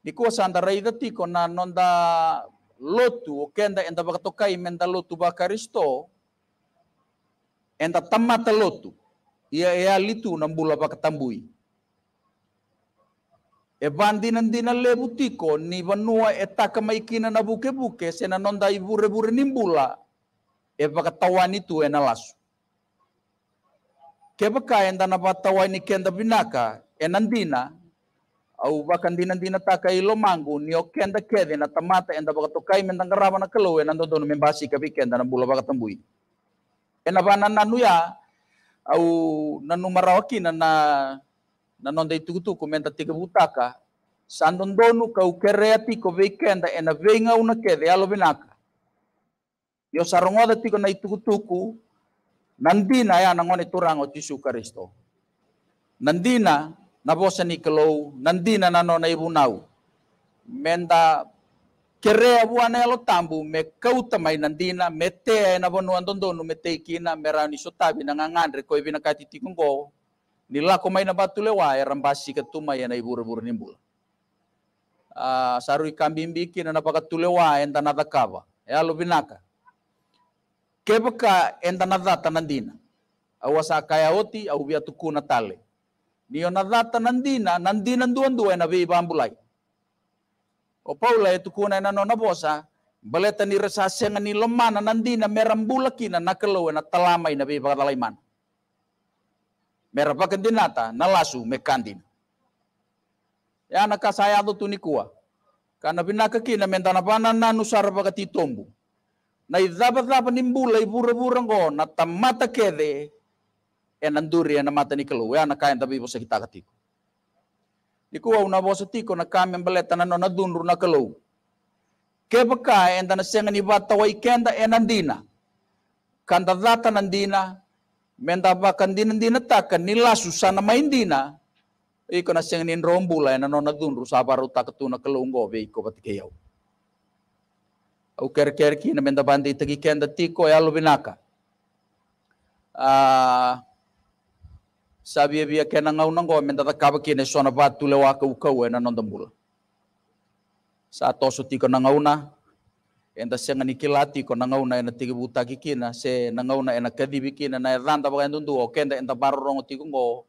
Di ko raida ti ko na nonda lotu o kenda enda bakatokai menda lotu bakaristo enda tamata lotu ia ia litu nambula bakatambui. E bandinan dina lebutiko ni banua etaka maikina na buke-buke sena nonda ibure-bure nimbula e bakatawan e lasu ke Kebaka enda na ni kenda binaka enandina au wakan dina dina takai lomangu ni okenda kede na tamata enda baka tokai men tangaraba na kelo enda dono men ka bikenda na bula baka tambui ena bana nanu ya au nanu marawaki na na na nonda itukutu komenta tiga butaka sandon donu kau kereati ko bikenda ena venga una kede alo benaka yo sarongoda tiko na itukutuku nandina ya nangone turango tisu karisto nandina nabosani kelou nandina nano na ibu nau menda kere abu ane alo tambu me kauta nandina me te na bonu andondonu me te ikina me rani sotabi na ngangandre koi bina kati tikunggo nila ko mai na batu lewa e rambasi ketuma ya e na ibu rebur nimbul uh, sarui kambing bikin na pakatu lewa enta na takava e alo binaka kebeka enta na data nandina awasa kaya oti au biatuku kuna tale nionadhata nandina nandinandu andu ena be bambulai o paula itu kuna ena nona bosa baleta ni resasenga ni lomana nandina merambula kina nakelo ena talama ina be bagalai mana merapakandinata nalasu mekandin. ya nakasaya do tunikua kana binaka kina mentana pana nanu sarapakati tombu na idhaba dhaba nimbula ibura burangona tamata kede mata ni nikelu ya nakain tapi bosa kita katiku dikuwa una bosa tiko na kami mbeleta na nona dunru na kelu kebeka enda na senga ni kenda wa ikenda enandina kanda data nandina menda bakan dina takan nila susana main dina. iko na sengen in rombula ena nona dunru sabaru na kelu be iko batikeyau o quer ker ker na menda bandi itagi kenda tiko ya e alubinaka ah uh, e bia kena ngau nang menta ta kaba kene sona ba tule ke uka ukau ena non sa to su tiko nang ngau na enta se ngani kilati ko nang na ena tiki buta kikina se nang ngau na ena kedi kina na e ranta ba kain tuntu o kenda enta baro rongo tiko ngo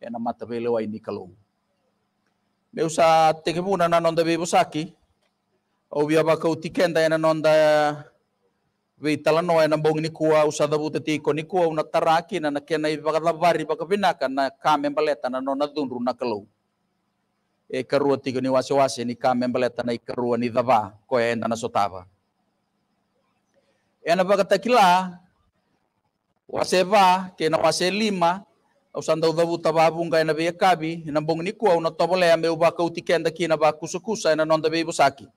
ena mata pele wa ini kalung. meu usa tiki buna na nonton da bebusaki o bia ba kau tikenda ena nonton veitalanoa na bongi ni kua usada butatiko ni kua una taraki na na kena ivakalavari vakapinaka na kame baleta na nona dhundru na kalau e karua tiko ni wase wase ni kame baleta na ikarua ni dava ko enda na sotava ena vakatakila wase va ke na wase lima usanda udavu tababunga ena ya e kabi e na bongi ni kua una tobolea meu vakautikenda kina vakusakusa ena nonda be busaki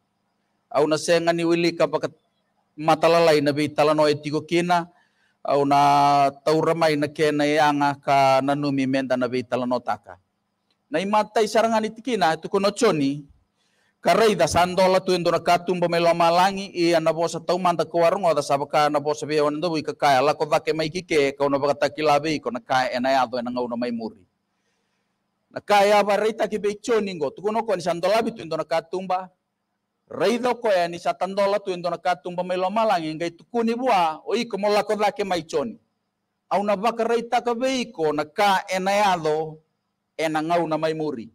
au na senga ni ka vakatakila matalalai na bi talano e tigo kina au na tauramai na kena e anga ka nanumi menda na bi talano taka. Na i matai sarangan itikina tuku no choni karai da sandola tu na katumba melo malangi i ana bosa tau manda ko sabaka ana bosa be ona bu ka kaya lako vake mai kike ka ona baka takilabe ko na kaya ena ya do ena ngau na e e mai muri. Na kaya ba reita ki be choni ngo tuku no ko ni sandola bitu katumba reido ko ya eh, ni sa tandola tu indona katung pamelo malang ingai tukuni bua oi ko mola ko lake mai choni au na baka reita ka beiko na ka enayado ena ngau na mai muri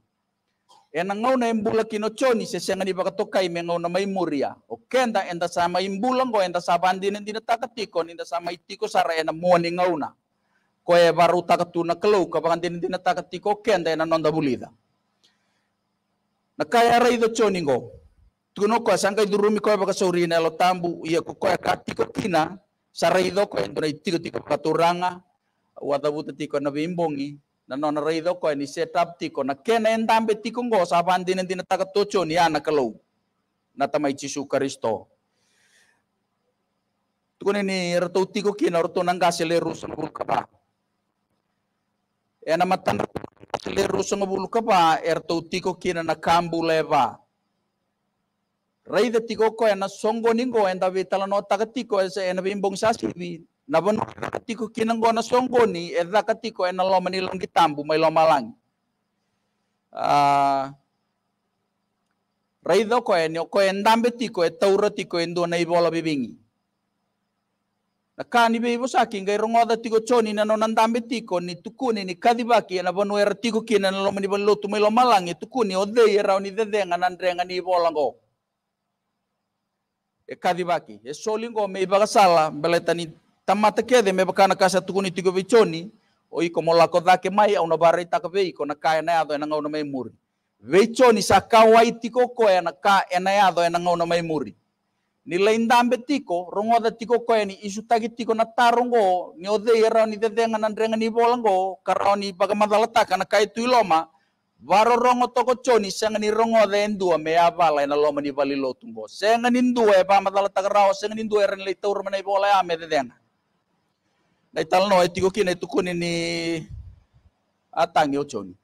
ena ah. ngau na imbula kino choni se sengani baka tokai me ngau na mai muri ya o kenda enda sama imbulang ko enda sabandi nen dina takatiko enda sama itiko sara ena moni ngau na ko e baru takatuna kelau ka baka nen dina takatiko kenda ena nonda bulida na kaya reido choni ngau tuno sangka itu rumi kwa ya baka sauri na lo tambu iya ko ko kati ko tina saraido ento ya na itiko tiko katuranga buta tiko na bimbongi na nona raido kwa ya ni setap tiko na kena endambe tiko ngo sa tina taka tocho ni ana kalau na tamai cisu karisto. tukune ni rato tiko kina rato nangga selerus ngul kaba ena matan selerus ngul kaba erto tiko kina na kambu leva rai da tiko ena songo ningo enda vi talano tagati ese ena vi sasi. vi na bon tiko kinango na songo ni edda katiko ena lo manilong kitambu mai lo malang uh, ah, rai do ko ena ko endambe e taura tiko endo na ibola bibingi na kani be ibo saki ngai rongo da tiko choni na non andambe tiko ni tukuni ni kadibaki ena bon era tiko kinan lo mani balotu mai lo malang e tukuni odei era ni dedenga nandrenga ni ibola ngo e kadhibaki esolingo meibagasala beletani tamata kede mebakana kasa tukuni tigo bichoni oiko molako dake mai bare barita ka iko na ka na yado na na mai muri veichoni sa ka tiko ko na ka na yado na na mai muri ni dambe tiko da tiko ko ni isu tagi tiko na tarongo ni ode era ni de na ndrenga ni bolango karoni bagamadala taka na kai tuiloma Varo toko choni senga ni rongo den dua me avala ina loma ni vali lotungo. Senga ni dua e pa matala senga ni dua e ren leita mana na ibola ame de dena. Na ital no e tiko kina e tukuni ni atangi choni.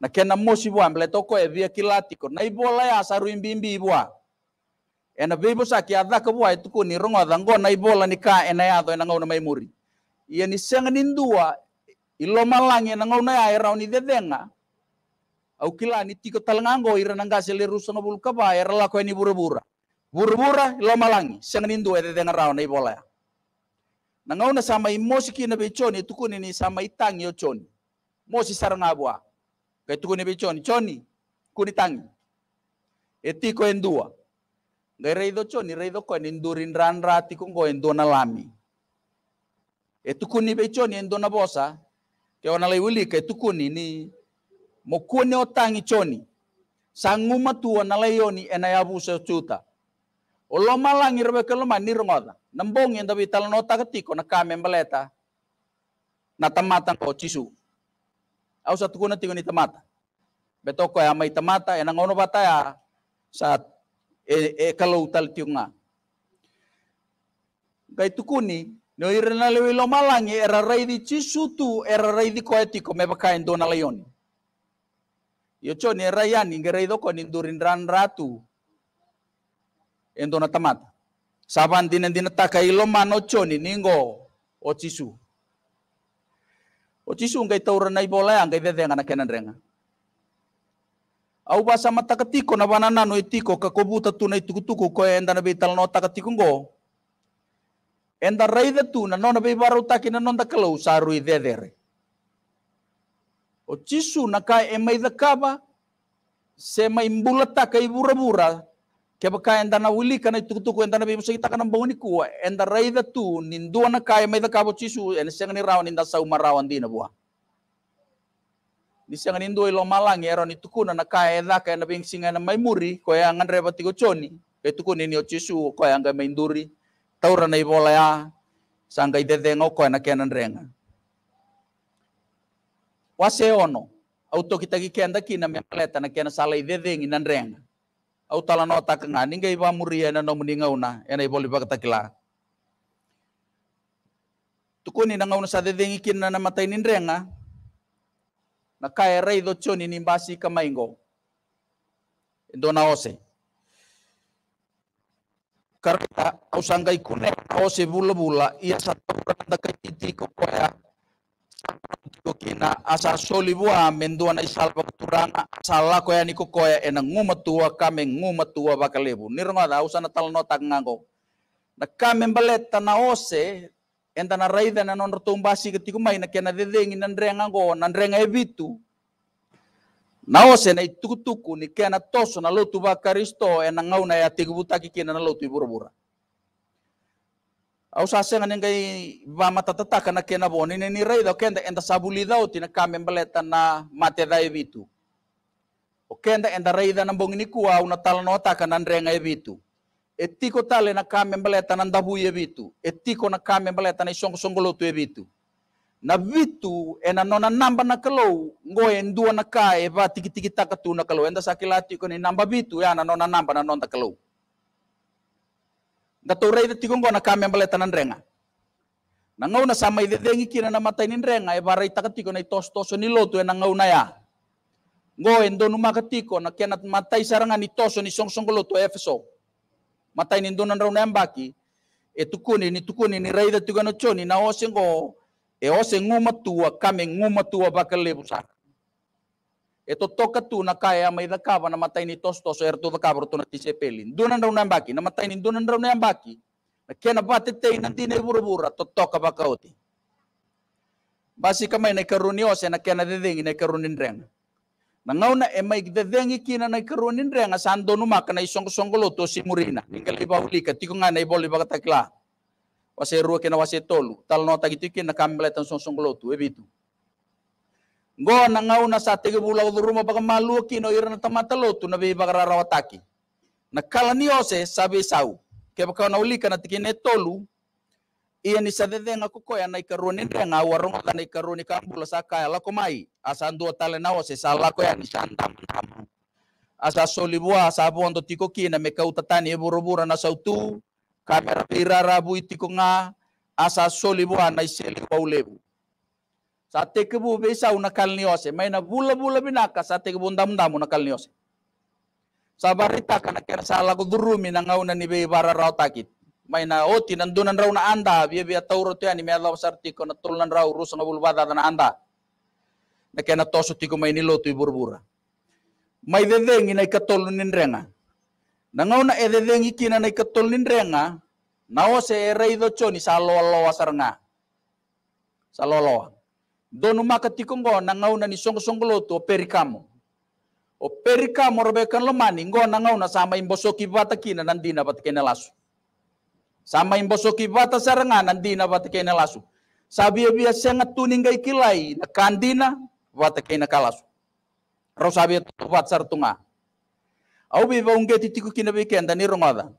Na kena mosi bua mbele toko e via kilatiko na ya saru imbi imbi bua. Ena bebo saki adaka bua e, e tukuni rongo adango na ibola ni ka ena yado ena ngau na maimuri. Ia ni senga ni dua ilo malange na ngau na ai rau ni dedenga au kila ni tiko talangango ira ngase le rusa na bulka ba era la ko ni burubura burubura ilo malangi sang nindu e dedenga rau na e ibola ya na ngau na sama i ki na bechoni tukuni ni sama itangi o choni mosi saranga bua tuku tukuni bechoni choni kuni tangi etiko endua ngai reido choni reido ko ni ndurin ran rati ko endona lami etukuni bechoni endona bosa te ona ke itukuni ni mo o otangi choni sanguma tu ona yoni ena olomalangi ya se chuta o lo malangi rebe ke lo mani rongoda nambongi nda vital nota tiko na kame mbaleta na tamata ko chisu au sa tukuna ni tamata betoko ya mai tamata ena ngono bata ya sa e, e kalau tal tiunga gai tukuni No ira na lewi lo malangi era rei di chisutu era rei di koetiko me baka en dona leoni. Yo cho ni era yani ngere ido ko nindurin ran ratu endona dona tamata. Saban dinen taka ilo mano cho ni ningo o cisu, O cisu ngai taura nai bola ya, ngai dede ngana kenan renga. Au basa mata ketiko na banana no itiko kobuta tunai tukutuku ko endana bital no takatiko ngoo. Enda reida tu na nona be barau taki na nonda kalau saru i dedere. O cisu na kai e mai dakaba se mai kai bura-bura ke baka enda na wili kana itu tuku enda na be musa kita kana banguni kua enda reida tu nindua na kai mai dakaba cisu en seng ni rawan inda sau rawan dina bua. Di seng nindu ilo malang ya roni tukuna na kai eda kai na bing singa na mai muri ko yang ngan reba tigo coni. Kai tukuni ni o cisu ko yang mai nduri taura na ibola ya sanga de ngoko e na kenan renga wase ono auto kita ki kenda ki na paleta na kena sala de ngi nan renga au tala no tak nga ninga iba muria e na no muninga una ena iboli bakta kila tukuni na ngauna sa ngi kina na mata nin renga na kae rei do choni nimbasi kamaingo ndo e ose kareta ausangai kune ose bulu bula ia satu randa kaiti ko koya ko na asa soli bua mendua na isal bakturana sala koya ni ko koya ena ngumatua kame tua bakalebu nirnga da usana talno ngango na kame baleta na ose enda na raida na non rotumbasi mai na kena dedengin nan renga go nan ebitu Naose na itukutuku ni kea na toso na lotu ba enangau e na ngau na ya tigubutaki kena na lotu ibura-bura. Au sa senga nengai ba matatataka na kena boni ni ni reida kenda enda sabuli dao tina kame mbaleta na mate dae vitu. O kenda enda reida na bongini kua una tala no ataka na ndrenga evitu. E tiko tale na kame mbaleta na ndabu evitu. E tiko na kame mbaleta na isongo-songo lotu evitu na vitu ena nona namba na kalou ngoe ndua na kae e va tikitiki taka tu na kalou enda ko ni namba vitu ya na nona namba na nonta kalou da to rei tiko ngona kame baleta na renga na ngau na sama ide dengi kina na ni renga e varai taka tiko na tos tos ni lotu ena ngau na ya ngoe ndonu makatiko na kenat matai saranga ni toso ni songsong lotu efeso matai ni ndona rauna embaki e tukuni ni tukuni ni rei tiko na choni na osingo E ose nguma tua, kame nguma tua baka lebu sar. E to toka tu na kaya may na kaba na matay ni tos tos er tu da kabro tu na tisepelin. Dunan raw na ambaki, na matay ni dunan raw na ambaki. Na kena bate tay na dine burubura, to toka baka oti. Basi kamay na karuni ose na kena dedengi na karunin reng. Nangaw na e may dedengi kina na karunin reng, asan numaka na isong songolo to si Murina. Ningal ibahuli ka, tiko nga na iboli baka takla. wase rua kena wase tolu tal no gitu kena na tan song song lotu ebi eh, tu go na ngau na sate ke bula udu ruma baka malu kino tamata lotu na be bagara rawataki na kala ni ose sabe sau ke baka na uli kana tiki ne tolu ia ni sa dede nga koko ya na ikaruni ne nga warunga ka na ikaruni kambula saka ya lako mai asa ndua tale na ose sa lako ya ni santam asa solibua asa abu ando tiko kina mekau tatani e buru na sautu kamera irarabu itikunga asa na iseli selibu ulebu sate kebu besa unakal niose maina bula bula binaka sate kebu ndam ndam unakal niose sabarita kana kera sala kudurumi nangauna ni be bara rau takit maina oti nandunan rau na anda bia bia tauro ani me Allah sarti kona tulunan rau rusa bulu bada na anda na kena tosu tiko maini lotu iburbura mai dedeng inai katolu Nangauna ededeng kina na ikatul nindrenga, nao se ereido choni sa loa sarnga. Sa loa Donu makatikongo nangauna ni songko-songkolotu o perikamo. O perikamo robekan lomani, nangau na sama imbosoki bata kina nandina kena lasu. Sama imbosoki bata sarnga nandina kena lasu. Sabia bia senga tuninga ikilai na kandina batikene kalasu. Rosabia bata sartunga. Au be vaunge ti tiku kina bekenda ni rongoda.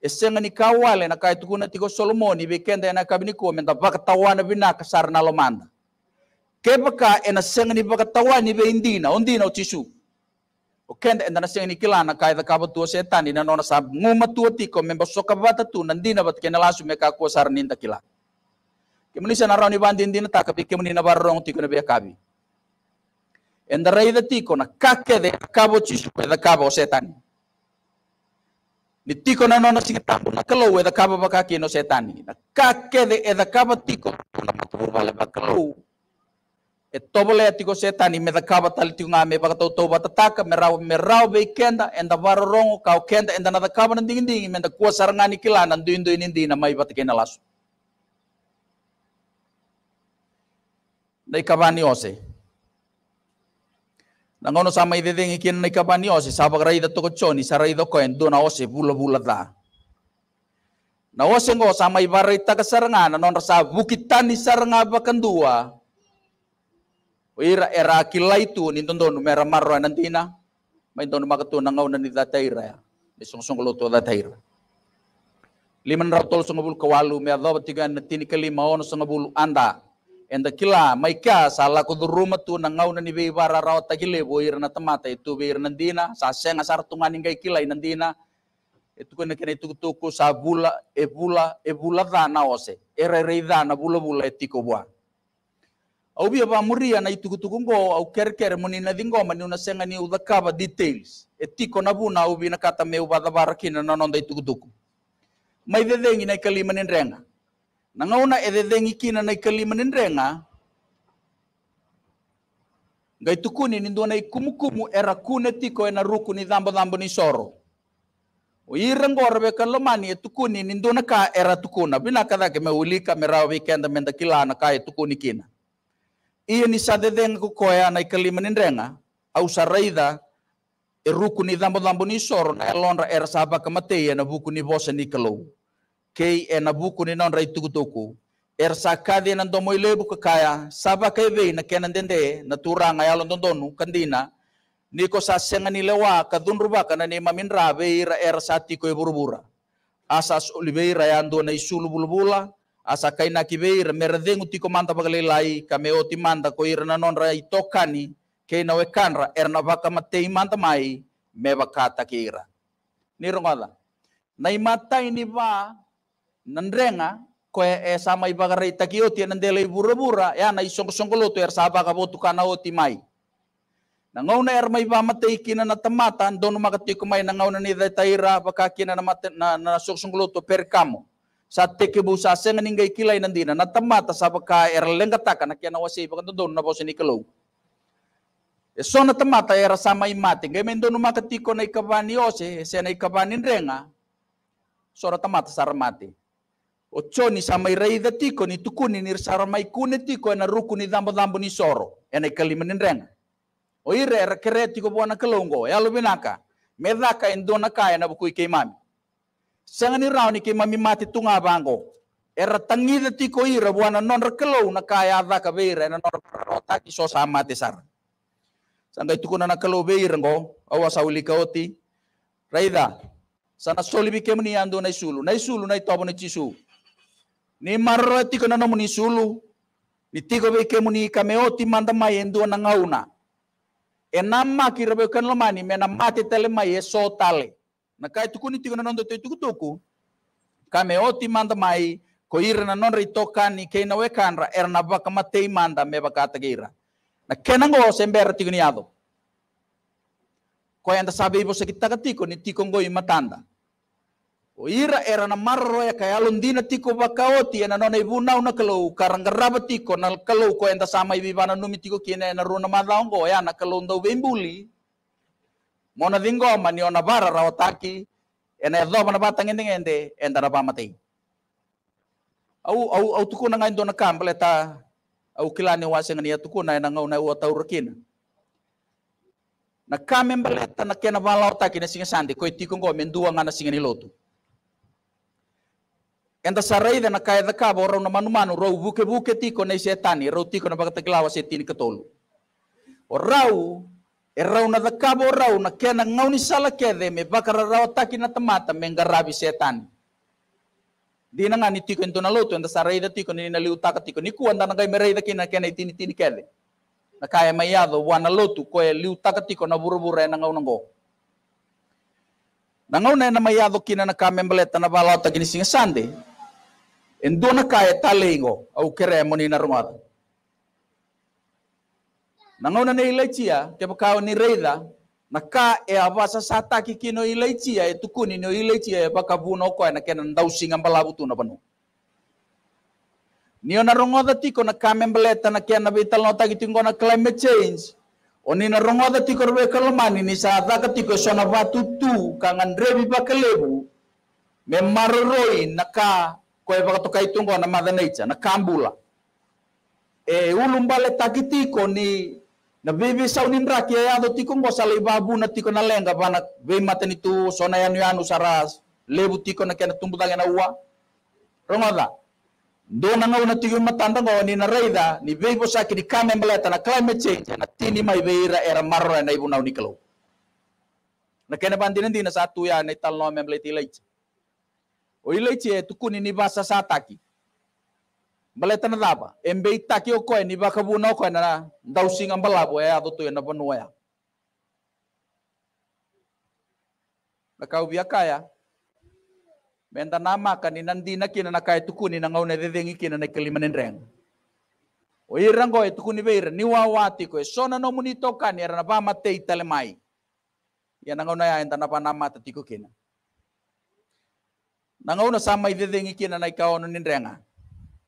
Esenga ni kawale na kai tukuna tiko Solomoni bekenda na kabini ko menta bakatawana bina kasar na lomanda. Kebaka ena senga ni bakatawani be indina, ondina otisu. O kenda enda senga ni kilana kai da kaba tua setan ina nona sab nguma tua tiko memba soka bata tu nandina bat kena lasu meka ko sar ninta kila. Kemuni sana rauni bandin dina takapi kemuni na barrong tiko na bekabi. Enda rei tiko na kake de kabo tisu, da kabo setan ni tiko na nona singa tapu na kalau weda kaba baka kino setani na kake de eda kaba tiko na makubur bale baka e tobole ya tiko setani me da kaba tal tiko nga me baka tau bata taka me rau me rau be kenda enda baro rongo kau kenda enda na da kaba nan dingin dingin me da kua sarangani kila nan duin duin indi na mai bata kena lasu Nai ikabani ose Nangono sama ide dengi kian naik kapani osi sabak rai da toko choni sarai do koen do osi bula bula ta. Na osi ngo sama ibarai ta kesarangan non rasa bukitan ni saranga bakan dua. Wira era kila itu nintondo merah marro nantina. Main tondo makatu nangau nani dataira ya. Disongsong kalau tuh Lima Liman ratol sungabul kawalu me adaba tiga natini kelima ono sungabul anda enda kila maika sala kudu ruma tu na ngau nani bei bara rao tagile bo ir na tamata itu bei ir nandina sa seng asar tungan ingai kila inandina itu kena kena itu kutuku sa bula e bula e bula dana ose ere rei dana bula bula etiko bua au bia ba muria na itu tuku ngo au ker ker moni na dingo mani una senga ni udakaba details etiko na buna au bina kata me ubada barakina na nonda itu tuku mai dedengi na kalima ni nangauna edhedhengi kina na ikalima nindrenga. ndrenga ngai tukuni nindua ndona ikumukumu era kune tiko ena ruku ni dhambo dhambo ni soro uira ngoro be kalomani e tukuni nindua na ka era tukuna bina kada ke meulika merao weekend menda kilana ka e tukuni kina iya ni sadedhenga kukoya na ikalima ni au saraida eruku ni dhambo dhambo ni soro na elonra era sahaba mateya e na buku ni bosa ni kei e na buku ni non rai tukutuku. Er sakadi nan domo ilebu kakaya, saba kai vei na kenan dende na turanga yalon dondonu kandina, niko sa senga ni lewa kadunruba kana ni mamin rabe ira er sati ko burubura. Asas oliveira yando na isulu bulbula, asa kaina kibeira merdengu tiko manda bagalelai kame oti manda ko ira na non rai tokani keina wekanra er na baka matei manta mai me bakata kira. nirongala rongola. Na imatai ba nandrenga koe e eh, sama ibagare takioti nandele ibura-bura ya na isongkosongkolo tu er saba kabotu kana oti mai Nangau na er may pamatay kina na tamatan, doon makatiyo kumay nangaw na nida taira, baka kina na, mate, na, na suksungluto per kamo. Sa tekibu sa senga ninggay kilay nandina, na tamata sa er lengataka, na kina wasi, baka doon na po sinikalaw. E so na tamata era sama imati, ngai men doon makatiko na ikabani ose, se na ikabani renga, so tamata sa ramati o choni sama mai tiko ni tukuni ni sara mai kune tiko ena ruku ni dambo dambo ni soro ena kalimanin renga o ire era kere tiko buana kelongo, e alu binaka medaka endona kaya e na buku ike imami. sanga ni rau ni ke mati tunga bango era tangida tiko ira buana non rekelo na kaya e adaka beira ena non rota ki sama mati sara sanga itu kuna na kelo beira ngo awas awilika oti Raida, sana solibi kemni ando naisulu, isulu na isulu na ni marreti ko nana sulu ni tiko be ke muni kameoti manda mai endu na ngauna enamma kirabe kan lomani mena mate tele mai eso tale na kai tuku ni tiko nanondo te tuku tuku kameoti manda mai ko ira na non ritoka ni ke wekanra er na baka matei manda me baka tagira na kenango sember tiko ni ado ko anda sabe ibo sekita katiko ni tiko ngoi matanda O era na marro ya e kaya londina tiko bakaoti ya na nona ibu nau na kalau karangaraba tiko na kalau ko enda sama ibi bana numi tiko kina na runa madaongo ya e na kalau ndau bembuli. Mona dingo mani ona bara taki ena ya dhoba na batang ende ende enda na bamatei. Au au au tuku na ngain kam bale ta au kilani ngani ni tuku na na ngau na u tau rekina. Na ta na kena bala taki na singa sandi ko itiko ngo mendua ngana singa ni lotu. Enta sarai dana kaya daka borong na manu manu rau buke buke tiko nei setani rau tiko na bakata kelawa setini ketolu. O rau e rau na daka bo na kena ngau ni sala kede me bakara rau taki na tamata menggarabi setani. Di na ngani tiko ento na lotu enta sarai da tiko ni na liu taka tiko ni kuan dana kai merei daki na kena itini tini kede. Na kaya mayado wana lotu koe liu taka tiko na buru buru na ngau na ngau. Nangau na na mayado kina na kamembeleta na balauta kini singa sande en kaya talengo au kere moni na rumata nangona ne ilaitia ke pakao ni reida na ka e avasa sata kino ilaitia e tukuni no ilaitia e pakavuna koe na kena ndausinga mbalavu tuna panu Nio na rongoda tiko na kame beleta na kena vital nota kitingo tingona climate change. Oni na rongoda tiko rwe kalmani ni sa daka tiko e sona vatu tu kangan rebi bakalebu. Me na ka koe whakatokaitunga na Mother Nature, na kambula, E ulumbale takitiko ni na vivi sau ni mraki ya do tiko ngo sale babu na tiko na lenga bana ve matani tu sona yanu yanu saras lebu tiko na kena tumbu na uwa rongoda do na ngau na tiko matanda ngo ni na reida ni ve bo saki ni kame mbaleta na climate change na tini mai veira era marra na ibu nau nikelo na kena bandina na satu ya na ital no membleti o ile che tukuni ni sasa taki. bale tan raba embe itaki o ko ni baka bu no na ndau singa bala bo ya, ya do to ya, ya. na bonu ya nakau biakaya menda nama kan nandi na kina na kai tukuni na ngau na dedengi kina na kelimanen reng o irango e tukuni beira ni wawati koe. sona no munito kan era na ba matei talemai ya na ngau na ya enda na ba nama kina nangauna sama mai dedengi na nai kaono nindrenga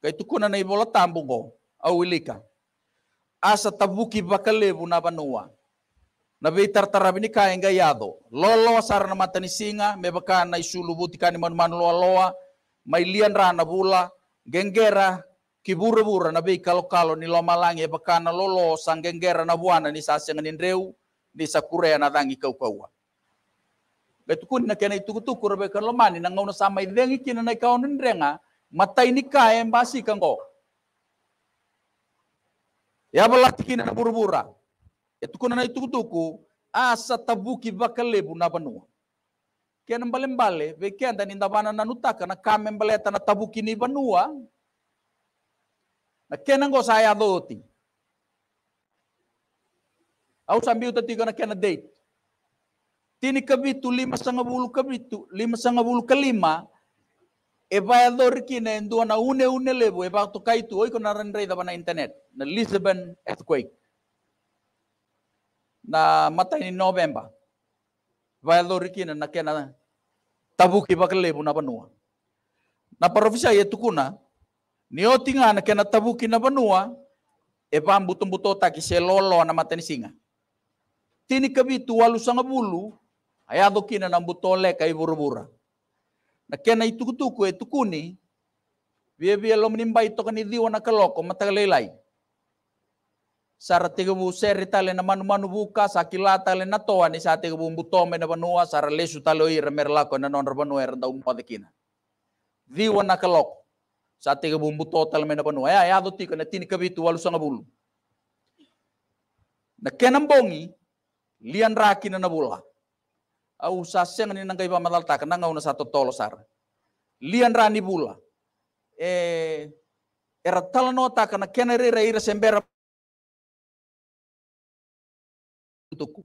kai tukuna nai bola tambungo au ilika asa tabuki bakalebu na banua na bei tartara bini kae enga yado. Lolo sara na mata ni singa me baka na isulu buti manu manu loa rana bula genggera kibura bura na bei kalo kalo ni loma langi e baka na lolo sang genggera na buana ni sasenga nindreu ni sakurea na dangi kau kaua Gaitu kun na kena itu kutu kurabe kan lemani na ngau na sama dengi kena na kau nendrenga mata ini kaya embasi kan Ya belati kina na burbura. Itu kun na itu kutuku asa tabuki bakalebu na benua kena balen bale vekian dan indabana na nutaka na kame baleta na tabuki ni benua Na kena ngau saya doti. aku sambiu tadi kena kena date. Tini kabitu lima sanga bulu kabitu lima sanga bulu kelima. Eba ador kina endua na une une lebo eba to kaitu oi kona bana internet na Lisbon earthquake na mata ini November. Vai ador kina na kena tabuki bakalebo na banua. Na parofisa yetukuna ni otinga na kena tabuki na banua eba butum butota selolo na ni singa. Tini kabitu walu sanga bulu ayado kina na butole kai burubura. Na kena itukutuku itu kuni. bia via lo menimbai to kan diwa na kaloko matagalelai. Sara tiga bu seri na manu manu buka sakila tale na toa ni sate tiga bu butome na banua sara lesu tale oi remerlako na non rabanu er daun pade kina. Diwa na kaloko. sate bu buto tale na banua. ya do na tini kabitu walu bulu Na kenambongi lian rakina na au saseng ni nang kaiba malalta kana ngau satu tolosar lian rani bula e era talanota kana kena re ira sembera tuku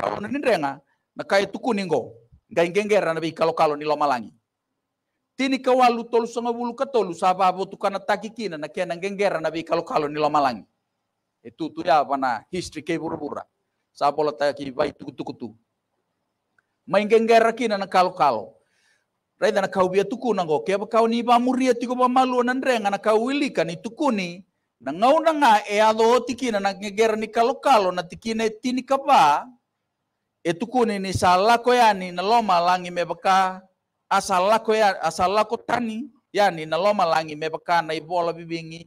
Kau nini renga, na kai tuku ningo, ngai gengera na bi kalau kalau ni lomalangi. Tini kawalu tolu sanga bulu katolu saba botu kana takikina na kena gengera na bi kalau kalau ni lomalangi itu tu ya apa mana history ke pura pura sapo la ta ki vai tu tuku tu main genggai raki na kalo kalo rai na kau bia tuku na go apa kau ni ba muria tiko ba malu na ndrenga na kau wili kan itu kuni na ngau na nga e ado tiki na genggai ni kalo kalo na na tini ka ba e tuku ni sala ko ya ni na loma langi me baka asal lako ya asal lako tani ya ni na loma langi me baka na ibola bibingi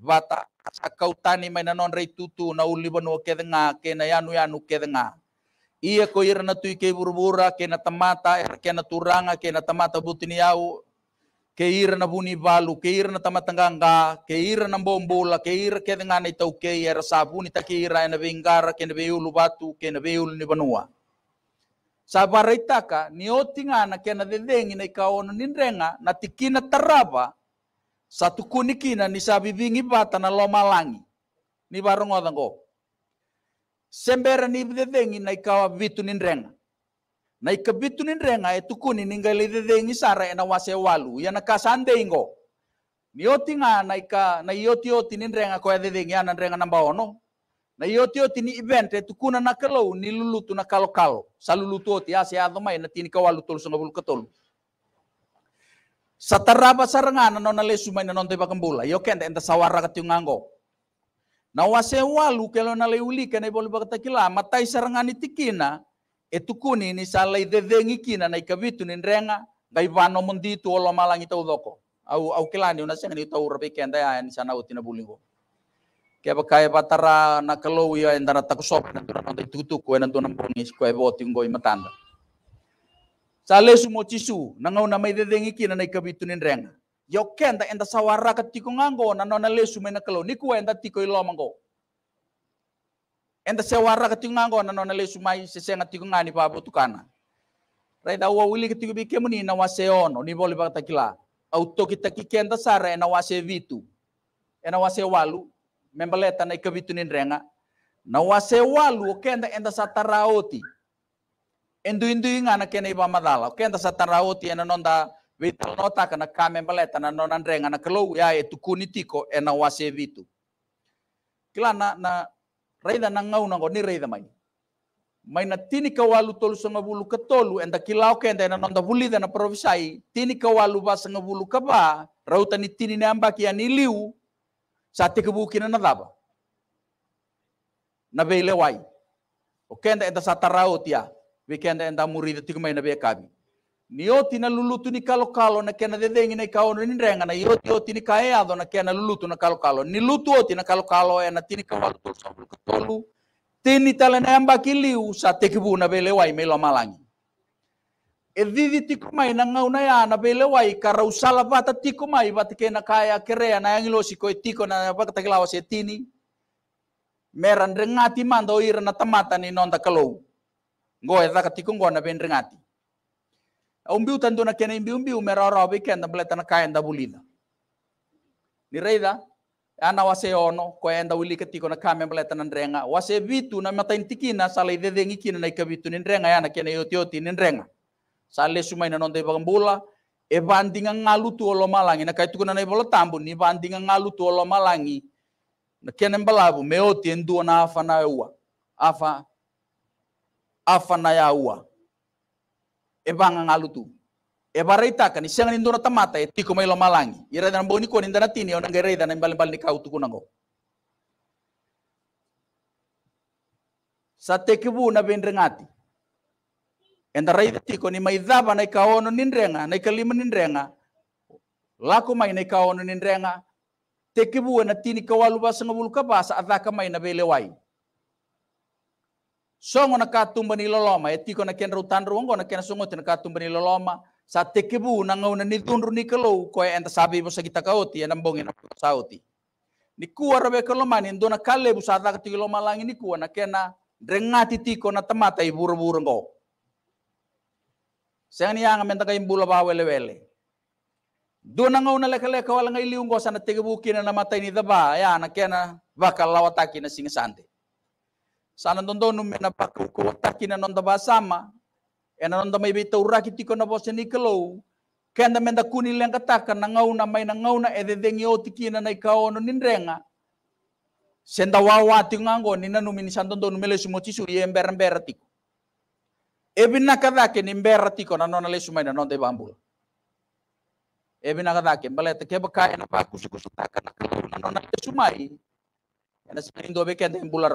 bata sa kautani mai rei tutu na uli o kedenga ke na yanu yanu kedenga ia ko ira na tui ke burbura na tamata er kena turanga ke na tamata butini au ke ira na buni balu ke ira na tamatanganga ke ira na bombula ke ira kedenga na ke era sabuni ta ke ira e na vingara ke na beulu batu ke na beulu ni banua Sabaraitaka ni otingana ke na dedengi na ikaona ninrenga na tikina taraba satu kuniki na nisabibi bata na loma langi. Ni barong odango. Sembera ni dedengi na ikawa vitu ninrenga. Na ikabitu ninrenga etukuni ningali dedengi sara ena wase walu. Yana kasande ingo. Mioti nga na ika na ioti oti ninrenga kwa dedengi ana nrenga namba ono. Na ioti oti ni event Tukuna na kalau ni lulutu na kalo kalo. Salulutu oti ase adomai ya na tini kawalu tolu sangabulu katolu. Sataraba sarangan nona lesu mai non te bakambula. Yo kende enta sawara katiungango. Na wase walu kelo na leuli kene bolu bakatakila matai sarangan tikina Etukuni ni salai dedengi kina na ikabitu ni renga gai vano tu olo malang itau doko. Au au kila ni una sengani itau rapi kenda ya ni sana utina bulingo. Kaya batara na kalau ya endana takusop na turan on tutuku enan tunam pungis kue goi matanda. Sale sumo cisu, nangau na may dedeng iki na naikabitunin reng. Yoken ta enta sawara tiko ngango, nano na lesu may nakalo, niku enta tiko lomanggo. Enta sawara tiko ngango, nano na lesu may seseng tiko ngani pabutukana. Rai da uwa wili tiko bike muni na ono, ni boli takila. Auto kita kiken ta sara ena wase vitu, ena wase walu, membaleta naikabitunin renga. Na wase walu, kenda enta sataraoti. Endu indu inga na kene iba madala. Kenda satan rauti ena nonda vital nota kana kame mbaleta na nona ndrenga na kelou ya etu kunitiko ena wase vitu. Kila na na reida na ngau na ni reida mai. Mai na tini kawalu tolu sanga bulu ketolu enda kilau kenda ena nonda buli dana provisai tini kawalu ba sanga bulu kaba rauta ni tini ne ambaki ya niliu sate kebukina na daba. Na wai Okenda enda rauti ya wekenda enda murida tiguma ina bekabi nioti na lulutu ni kalo kalo na kena dedengi na ikaono ni renga na yoti oti ni kaeado na kena lulutu na kalo kalo ni lutu oti na kalo kalo e, na tini kawalu tolu ketolu. katolu tini talena amba kiliu sa tekibu na bele wai melo malangi e didi tikumai na ngau na ya na bele wai karau sala vata tikumai vata kena kaya kerea na yang ilosi koi tiko na vata kilawa se tini meran rengati mando ira na tamata ni nonda ngo katiku ngo na ben rengati umbi utan na kena umera umbi umera biken da bleta na nda bulida ni reida ana wase ono ko enda wili katiku na kame bleta na wase bitu na mata intikina sale ide dengi kina na ikabitu ni renga yana kena yoti yoti ni renga sale sumaina nonde bula e bandinga ngalu tu olo malangi na kaitu na nebolo tambu ni bandinga ngalu tu olo malangi na kena mbalabu meoti enduona na afa na ewa afa afana afanayaua. Eba ngangalutu. Eba reita kan isiang ninduna tamata e tiko mailo malangi. Ira dan boni ko nindana tini o nangai reita nan balen balen kau tuku nango. Sa tekebu na rengati. Enda reita tiko ni maidaba na ikaono nindrenga na ikalima nindrenga. Laku mai na ikaono nindrenga. Tekibu na tini kawalu basa ngabulu kabasa ataka mai na belewai songo na katumba ni loloma eti kona na ken rutan ruongo na ken songo ten katumba ni loloma sa tekebu na ngau na nitunru ni kelo ko e enta sabi bosa kita kauti e nambongi na sauti ni kuwa rabe keloma ni ndona kale bu sa tak tiko loma ni kuwa na kena drengati tiko na tamata i buru-buru ngo Seng ni yang menta kai bula ba wele wele. Do na ngona na leka leka wala ngai liung go sana tekebu buki na mata ini daba ya na kena bakal lawataki na singa sante sanantontonu mena pakuku takina nonta basama ena nonta mai beta uraki tiko na boseni kelou kenda menda kuni leng kataka na ngauna mai na ngauna ededengi otikina na ikaono nindrenga senda wawati ngango nina numini santontonu mele sumotisu ye embera embera tiko ebina kadake ni embera tiko na nona lesu mai na nonta bambula ebina kadake mbalete kebaka ena pakusu kusutaka na kelou na nona lesu mai ena sinindo beke ndembula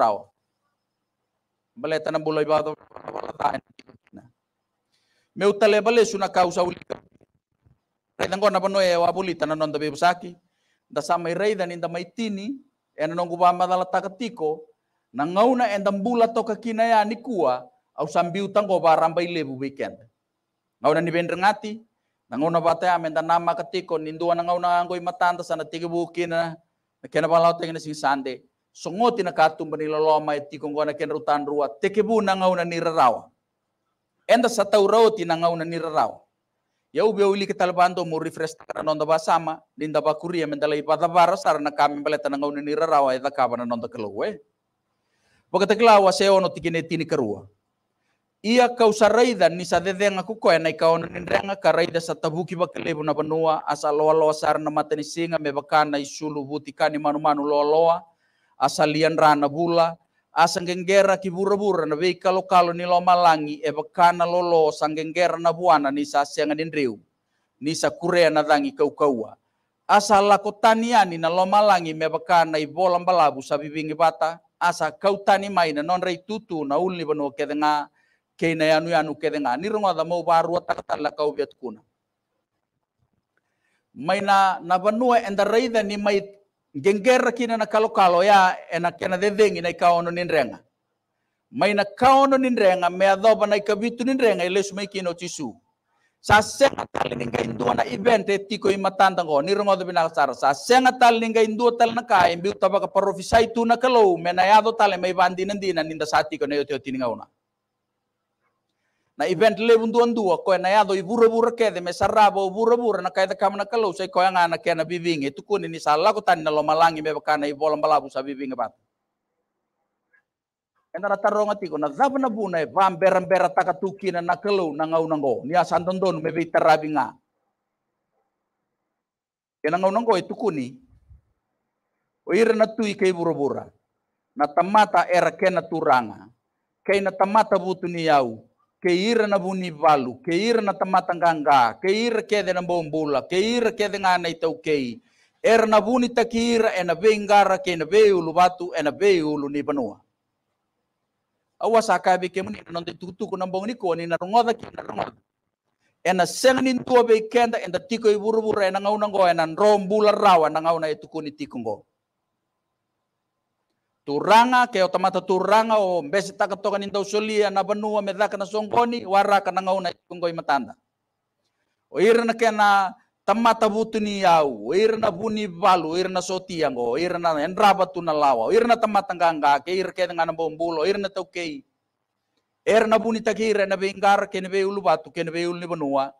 Bale na bulai bado na meu tale bale suna causa ulika redango na banoe wa bulita na non da bebsaki da sama reida ninda na ena nongu ba madala takatiko na ngauna enda mbula toka kina ya nikua au sambiu tango ba rambai lebu weekend ngauna ni bendrengati na ngauna bata ya menda nama katiko nindua na ngauna ngoi matanda sana tigibuki na kena balau tengene sing sande songoti na katum baniloloma iti kung gona ken rutan rua tekebu nangau na niraraw. Enda satau tauraw ti nangau na niraraw. Ya ubi uli Taliban mu refresh tara nonda sama, linda ba kuria mendala ipatabara sar na kami baleta ngau na niraraw eta takaba na nonda te Pagkataklawa eh. sa ono ti tini kerua. Ia kausaraida ni sa dedeng aku koe na ikaw na nindrenga karaida sa tabuki ba kalibu na banua asa loa loa sar na singa me bakana isulu buti kani manu manu loa loa asa lian Rana bula, asa genggera ki bura na beka lokalo nilo ni loma malangi e bakana lolo sang genggera na buana ni sa sianga nindriu, ni sa kurea na dangi kau-kaua. Asa taniani na loma langi me bakana i bolam balabu sa bibingi bata, asa kau tani mai na non rei tutu na uli banu kedenga keina yanu yanu kedenga ni runga da mau baru la kau biat kuna. maina na na banua enda reida ni mai gengera kina na kalo kalo ya ena kena dedengi na ikaono ninrenga mai na kaono ninrenga me adhoba na ikabitu ninrenga ile sumai kino tisu sa senga tali ninga indua na event e tiko i matanda ni rongo sara sa senga tali ninga indua tali na kai mbiu tabaka parofisai tu na kalo me na yado tali mai bandi nandina ninda sati ko na yote yote ninga una na event le bundu andu ko na yado ibura bura ke de mesarra bo bura bura na kaida de kamna kalo sai ko nga na ke na bibing itu e. kun ini salah ko tan na lo malangi me bakana i bolam balabu sa bibing e bat enda na taronga ko na zab na bu na bam e beram bera tuki na na kalo na ngau nango ni asan don me rabi terabinga ena ngau nango itu kuni o ira na tui ke bura bura na tamata era ke na turanga ke na tamata butuni ni yau keira na bunivalu, que keira na tamatanganga, que ir que na bombula, keira kede que na kei. Er na bunita takira ir e na vengara e na veulu batu e veulu ni banua. Awas akabe ke muni na nonde tutu ko nambong ni ko na rongoda na rongoda. E sengnin tua be kenda e tiko i burubura e ngau nango e na rombula rawa na ngau na etukuni tikungo turanga ke otomata turanga o taka toka ninda usulia na banua medaka na songoni ngau na ngauna e matanda o irna kena na tamata butuni au o irna buni balu o irna sotiango o irna enraba tuna lawa o irna tamata nganga ke ir ke dengana bombulo irna tokei irna buni takira na bengara e ke be ulu batu ke be ulu ni banua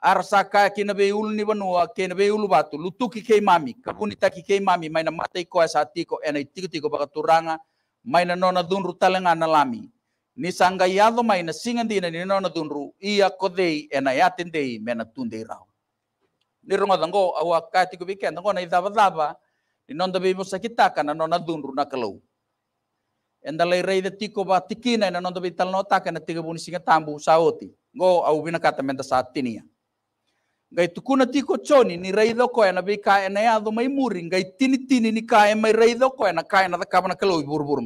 arsaka kina be ul ni banua kina be ul batu lutuki kei mami kapuni ta kei mami maina matai ko asati ena enai tiko tiku baka turanga maina nona dunru talenga na lami ni sanggayado maina dina ni nona dunru ia kodei enai atendei mena tundei rau ni rongo dango awa kati ko biken dango na idaba daba ni nonda be mo sakitaka na nona dunru na kalau endalai rei de tiko ba tikina na nonda be talnota kana tiga buni singa tambu saoti go au bina kata ngai tukuna tiko choni ni raitho ko e na bi ka na ya tho mai muri ngai tini tini ni kae mai raitho ko e na ka na ka na kalo burbur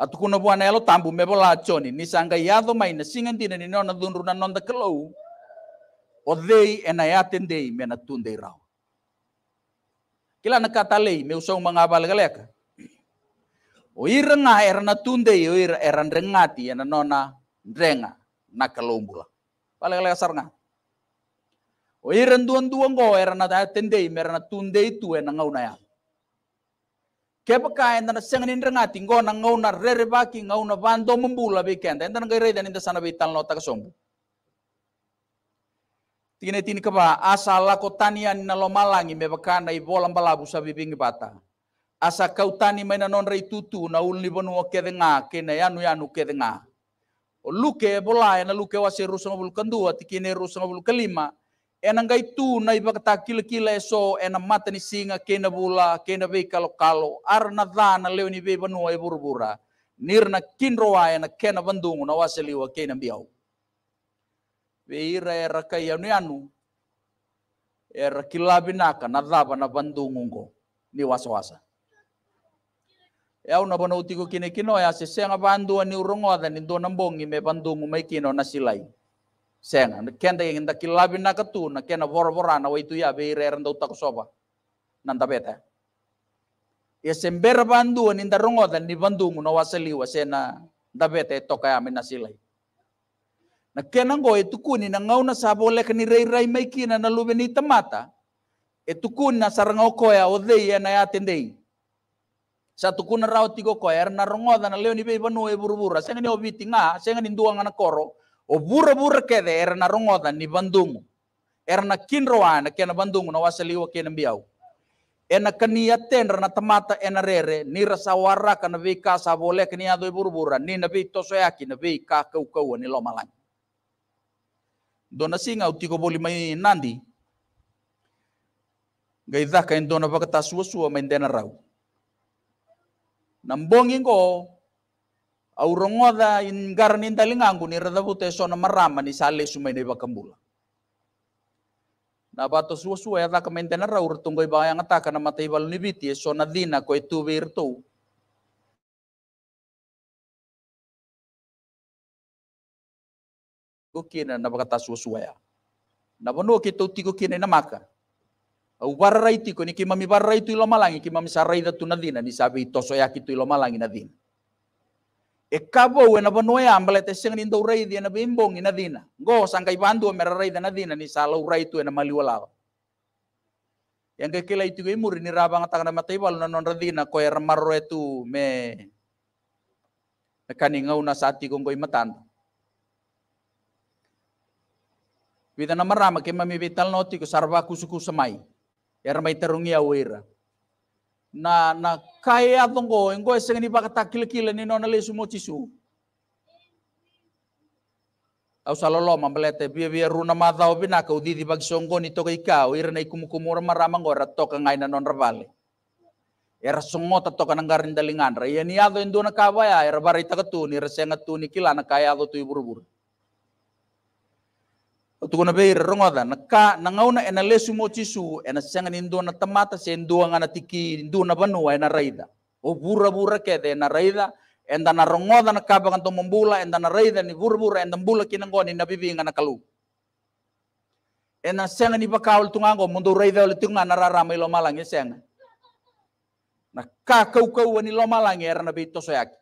atukuna bwana elo tambu me bola choni ni sanga ya tho mai na singan ni nona dunru na nonda kalo o dei ena yaten tendei me na tundei rao kila na kata lei me usau manga balagaleka o irenga era na tundei o era era rengati ena nona renga na kalombula nga. o iran duan duan go era na da tendei meran na tundei tuwe na ngau na ya kepa ka enda na sengen indra nga tinggo na ngau na rere baki ngau na vando mumbula be kenda enda na gai dan inda sana be tal nota tak sombu tine tini kaba asa lako tania na lomalangi me bakana i bolam balabu sabi bingi bata asa kau tani maina non tutu na ulni bonu kedenga kena yanu yanu kedenga luke bola ena luke wasi rusno bul kendua tikini rusa bul kelima ena ngai tu iba kata kila kila eso ena mata ni singa kena bula kena be kalo kalo arna dana leo ni be banua e burbura nirna kinroa ena kena bandungu na wasi liwa kena biau be ira era kai anu anu e era kila na daba na bandungu ngo ni wasa wasa Yau na pano utiko kine kino ya se senga bandu ani urongo da ni dona bongi me bandu mu mai kino na silai. kenda yang da kilabi na katu na kena vor vora na waitu ya be reren da utako soba. Nanda beta. Ya sember bandu ani da rongo da ni bandu mu na wasali wasena da beta ya, toka ya me na silai. Na kena ngo itu ya, kuni na ngau na sabole kani rei rei mai kina na lubeni tamata. Itu ya, kuni na sarangau koya odeya na ya tendei satu kuna rau tigo koer na rongoda na leoni ni beba e burubura senga ni obiti nga senga ni nduanga na koro o bura bura kede era na rongoda ni bandungu era na kinroana kena bandungu na liwa kena ena keniaten tendra na tamata ena rere ni rasa waraka na vika sa bole kani ado burbura ni na vito yaki na vika kau kau ni loma malang dona singa utiko boli mai nandi gaidaka indona pakata suwa suwa mendena dena rau nambongingo aurongoda ingar nindalingangu ni so na marama ni sale sumai ni bakambula na bato suwa suwa ya taka mendena raur tunggo iba yang ataka na mata ibal ni biti ya, na dina ko itu virtu kukina na bakata suwa suwa ya na banu kita utiku na maka Au tiko ko ni kimami barraitu ilo malangi kimami sarai tu nadina ni sabi toso yaki e tu ilo malangi nadina. E kabo we na amblete ambale te sing nindo raidi e na bimbong ina Go sangkai bandu rai raida nadina ni salau ena mali Yang kekila itu gue muri raba rabang ngana na matibal na non radina ko er marro etu me ngau na sati kong koy matan. Vida na marama ke mami vital noti ko sarva kusuku semai. Era mai terungi awira. Ya na na kaya tonggo engko eseng ni pakata kil-kil ni nona le sumo cisu. Au salolo mamelete bia bia runa madau bina kau didi bagi songgo ni toko ikau ira na ikumu-kumu rama rama ngora toka ngai na non ravale. Era songota toka nanggarin dalingan ra. Ia ni ado induna kawaya era barita ketuni, era sengatuni kila na kaya ado tu iburu-buru tukuna be rongoda na ka na ngau na ena lesu mo chisu ena sengan indu na tamata se anga na tiki indu na benua ena raida o bura bura ke de ena raida enda na rongoda na kaba to mumbula enda na raida ni bura bura enda mbula kina ni na bibi na kalu ena sanga ni tunga tungango mundu raida ole tunga na rara mai lo malang senga na ka kau kau ni lo malang era na bi to soyaki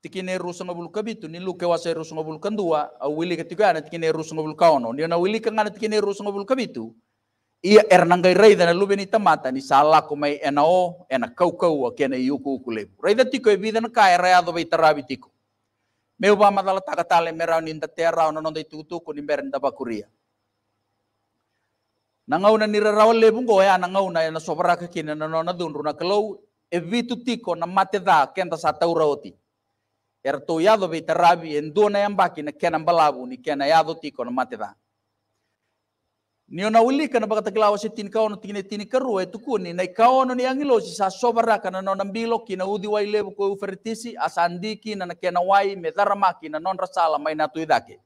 tikine rusunga kabitu ni luke wase rusunga bulkandua au wili ketika ana tikine rusunga bulkaono ni ana wili kangana tikine rusunga bulkabitu ia ernangai raida na lubeni tamata ni sala kumai enao ena kau kau kena iuku ukulebu raida tiko ebida na kai e do bai tarabi tiko meu ba madala takatale merau ninda terra na nonda tutu tuku ni bakuria nangau e e na nirarawa lebu ngoe ya nangau na ena sobra kakina na nona dunru na kalau evitu tiko na mate da kenta sa taurauti erto yado be tarabi na yamba kina kena balabu ni kena yado tiko na mateda ni ona uli kana bagata klawa si tin kaono tine tine karu e tuku ni kaono ni angilo si sa sobara kana non ambilo kina udi wai lebu ko ufertisi asandiki na kena wai medarama kina non rasala mai na tuidake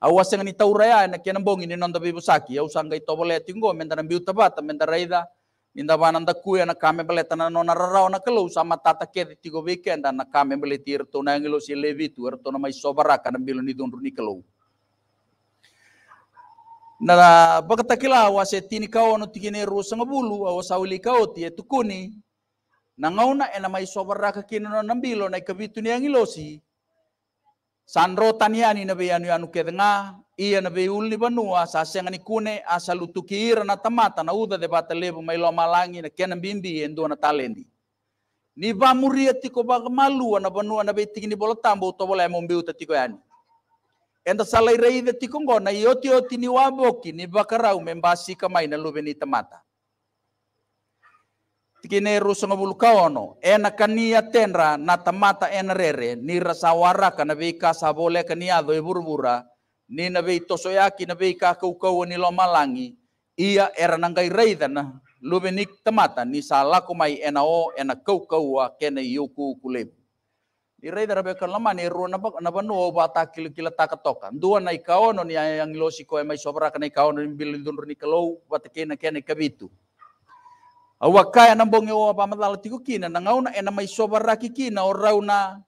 awasenga ni tauraya e na kena bongi ni non dabi busaki ya usangai tobole tingo tabata biutabata raida ba nanda kuya na kame bale tana no rara ona kelo sama tata kedi tigo weekend na kame baleti er to na ngelo si levi tu er to na mai sobara kana bilo ni dunru ni kelo. Na bakata kila se tini kau no tikini rusa ngabulu awa sauli kau tia e tukuni. Na e na ena mai sobaraka kini no nambilo na bitu ni si Sanro taniani na be anu anu kedenga ia na be uli banua sa sengani kune lutuki ira na tamata na uda de lebu mai lo malangi na kenan bindi endo na talendi. Ni ba muria tiko ba malu na banua na be ni bolo tambo to bole ya mo mbiu ta tiko yani. Enda salai rei de tiko ngona i oti oti ni waboki ni bakarau membasi kamai na lube tamata tikine rusangabul kawono ena kania tenra na tamata ena rere ni rasawara kana be ka sabole kania do ni na be tosoyaki na be ka kau kau ni lomalangi ia era nangai raidana lubenik tamata ni sala kumai ena o ena kau kene wa kena yoku kuleb ni raidana be kalama ni ru na na banu ta ta katoka dua nai kaono ni yang losi koe mai sobra kana kaono ni bilindun ni kalau wat kena kena kabitu kaya na bonge o pa matala tiku kina na ngauna ena mai sobara kina o rauna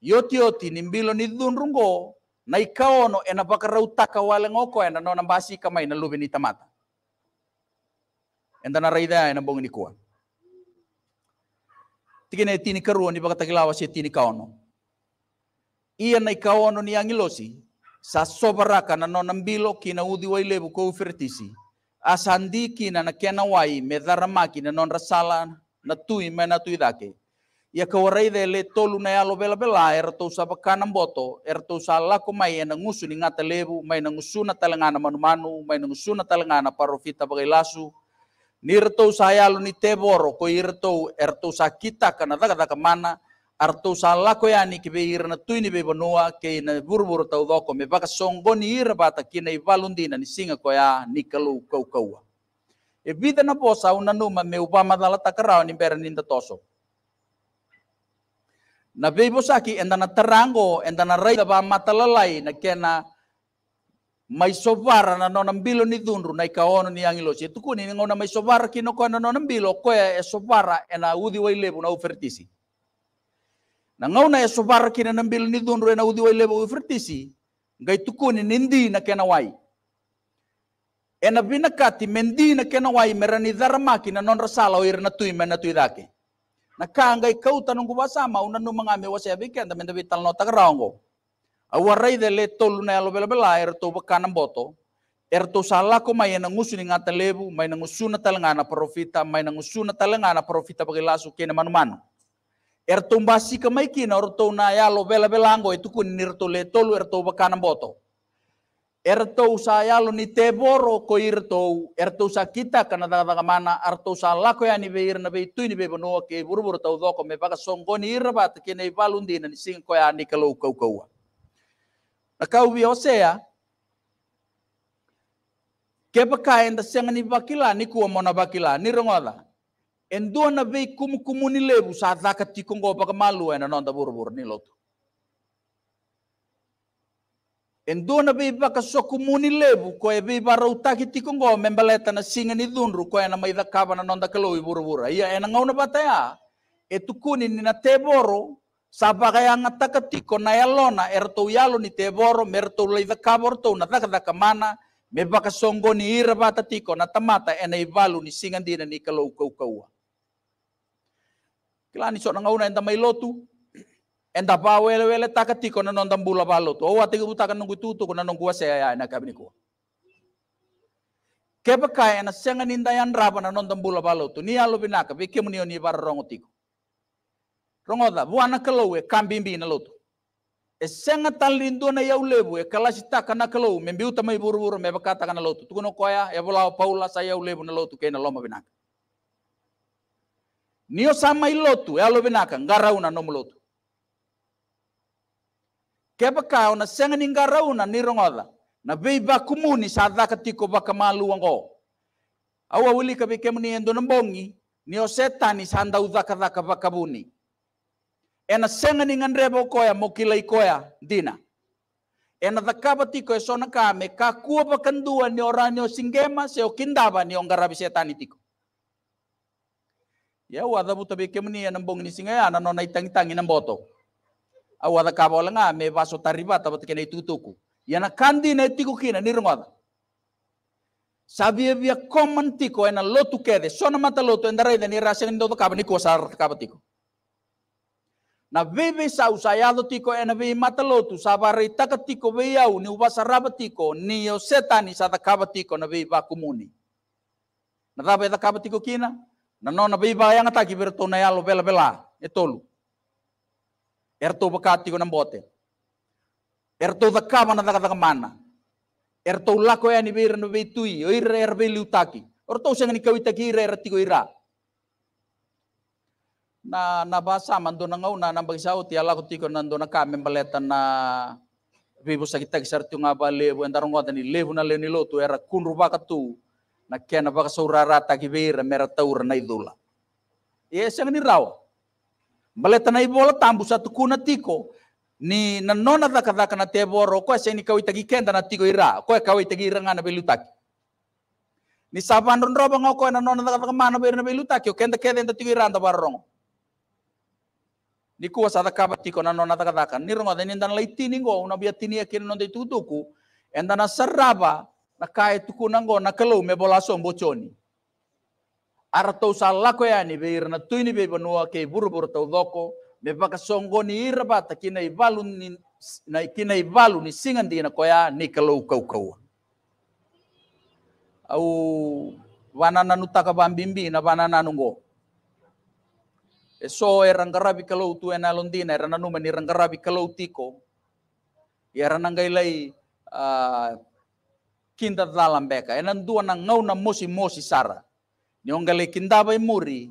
yoti yoti nimbilo ni rungo na ikaono ena bakarau taka wale ngoko ena nona basi kamai na lubi ni tamata. Enda na raida ena bongi ni kuwa. Tikine tini karuo ni pakatagilawa si tini kaono. Ia na ikaono ni angilosi sa sobaraka na no nambilo kina udhi wailebu ko ufertisi. asandiki na na kena wai me daramaki na non rasala na tui me na tui dake. Ia ka de le tolu na alo bela bela era tau sa bakana boto, era tau sa lako mai e na ngusu ni ngata lebu, mai na ngusu na talangana manumanu, mai na ngusu na talangana parofita bagai lasu. Ni era tau sa ayalo ni teboro, ko era tau, era tau sa kita kana daka daka mana, Artus salako yani ke be irna tuini be bonua ke na burbur tau doko me baka songoni ira bata ke na ivalundina ni singa ko ya ni kalu kau kau e vida na posa una numa me upama dala takarao ni bera ninda toso na be saki enda na tarango enda na raida ba matalalai na kena may sovara na nonambilo ni dunru na ikaono ni angilosi e tukuni ni ngona may sovara kinoko na nonambilo ko e sovara ena udi wai lebu na ufertisi nangaw na esobar kina nambil ni dun na udiway lebo ufritisi ngai tukuni nindi na kenawai ena binakati mendi na kenawai merani dharma kina non rasala oir na tui mena tui dake na kangai kauta nungu basama una nu mangame wase abikenda menda vital no tagraongo awarai de le tolu na lo belabela er to bakana boto er to sala ko mai na ngusu ni ngata lebu na talangana profita mai na ngusu na talangana profita bagilasu kena manu manu er tumbasi kamaiki na orto na ya lo bela belango itu e kun nirto le tolu er to bakana boto er to ya lo ni teboro ko ir to er to sakita kana daga daga mana er to sa lako ya ni beir na beitu ni bebono ke buru to do ko me baka ni ir bate ke nei di na ni sing ko ya ni kalau kau kaua na kau bi osea ke bakaen da ni bakila ni kuwa mona bakila ni rongola. Endo na vei kumu kumu ni lebu sa daka tikongo baka malu ena non ta buru buru ni lotu. Endo na vei baka so kumu ni lebu ko e vei utaki tikongo membaleta na singa ni dunru ko ena maida kaba na non ta i buru buru. Ia ena ngau na ya E tukuni ni na boro sa baka yang ngataka tiko na yalona e to yalo ni teboro merto leida or to na daka daka mana. Me baka songgo ni ira bata tiko na tamata ena ivalu ni singa dina ni kalau kau kaua. Kilani sok nangauna enta mai lotu. Enta pa wele wele takati kona non tambula balotu. Owa oh, tegi butakan nunggu tutu kona nunggu seya ya na kabini kuwa. Kepeka ena senga ninda yan rapa na non tambula balotu. Ni alo binaka eh, bi kemu ni oni bara rongo tiku. Rongo ta buana kelowe kambimbi na lotu. E eh, senga tan lindu na yau lebu e eh, kalasita kana kalou membiuta mai buru buru mebakata kana lotu. Tukuno koya e ya, bulao paula sa yau lebu na lotu kena loma binaka. Nio sama ilotu, elo binaka, ngarauna nomolotu. Keba kau na senga ni ngarauna ni rongoda. Na bei bakumuni sadha katiko bakamalu wango. Awa wili kabe kemuni endo nambongi, nio setani sanda udhaka bakabuni. Ena senga ni koya, ukoya, mokila ikoya, dina. Ena dhakaba tiko esona kame, kakua bakandua ni oranio singema, seo kindaba ni ongarabi setani tiko ya wada buta be kemni ya nambong ni singa ya nona itang tangi namboto a wada kabola nga me baso tariba tabat kena itutuku ya na kandi na itiku kina ni rungada sabia via komantiko ena lotu kede sona mata lotu endarai dani rasang ndoto kabani kosar kabatiko na bebe sa usayado tiko ena be mata lotu sabari takatiko be yau ni ubasarabatiko ni yosetani sadakabatiko na be vakumuni. na dabe dakabati kina Nono na bai yang ata berto na yalo bela bela etolu. Erto bakati ko nambote. bote. Erto daka mana daka daka mana. Erto lako yan ibir na bitui o ira erbe ya liutaki. Orto usia ni kawita kira erti ko ira. Na na basa mando na ngau na bagi bagsaw ti ala ko ti ko nando na kami baletan na bibo sa kita kisar ti nga ba endarong tani lebu na lenilo lotu era kunru bakatu na kena baka saurara takibira mera taura na idula. Ia sang ni rawa. Maleta na ibola tambu satu kuna tiko. Ni na nona daka daka na te boro ko ni kenda na tiko ira. Ko kau itagi ira ngana taki. Ni saban ron roba ngoko na nona daka daka mana belu na belu taki. kenda kenda na tiko ira anda barongo. Ni kuwa sada kaba tiko na nona daka daka. Ni rongo deni ndan laitini ngo. Ya Endana saraba. Endana saraba na kai tuku nango na kalau me bola som boconi ara tau sala ko yani be ir na tuini be banua ke buru buru tau doko me baka songo ni ir bata kina valu ni na kina valu ni singan di koya ni kalau kau kau au wanana nutaka bimbi na wanana nungo so erang karabi kalau tu ena londina erana numen irang karabi kalau tiko erana ngailai uh, ah, kinda dalam beka enan dua nang ngau na mosi mosi sara ni ongale kinda bai muri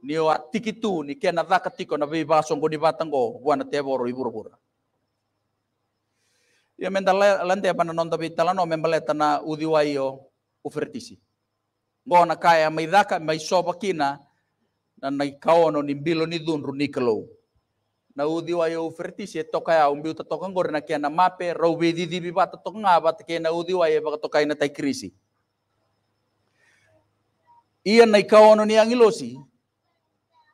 ni o atiki tu ni kena daka tiko na bai basong ko ni batang ko buana te ibur bura ia menda lante pana non tabi talano membaleta na udiwaio ufertisi ngona kaya mai daka mai soba kina na nai kaono ni bilo ni dunru ni kelou na udi wa yo fertisi toka ya umbi utotoka ngor na kia na mape be di di biba totoka ngaba teke na udi wa ye baka toka ina tai krisi ia na ikawono ni angilosi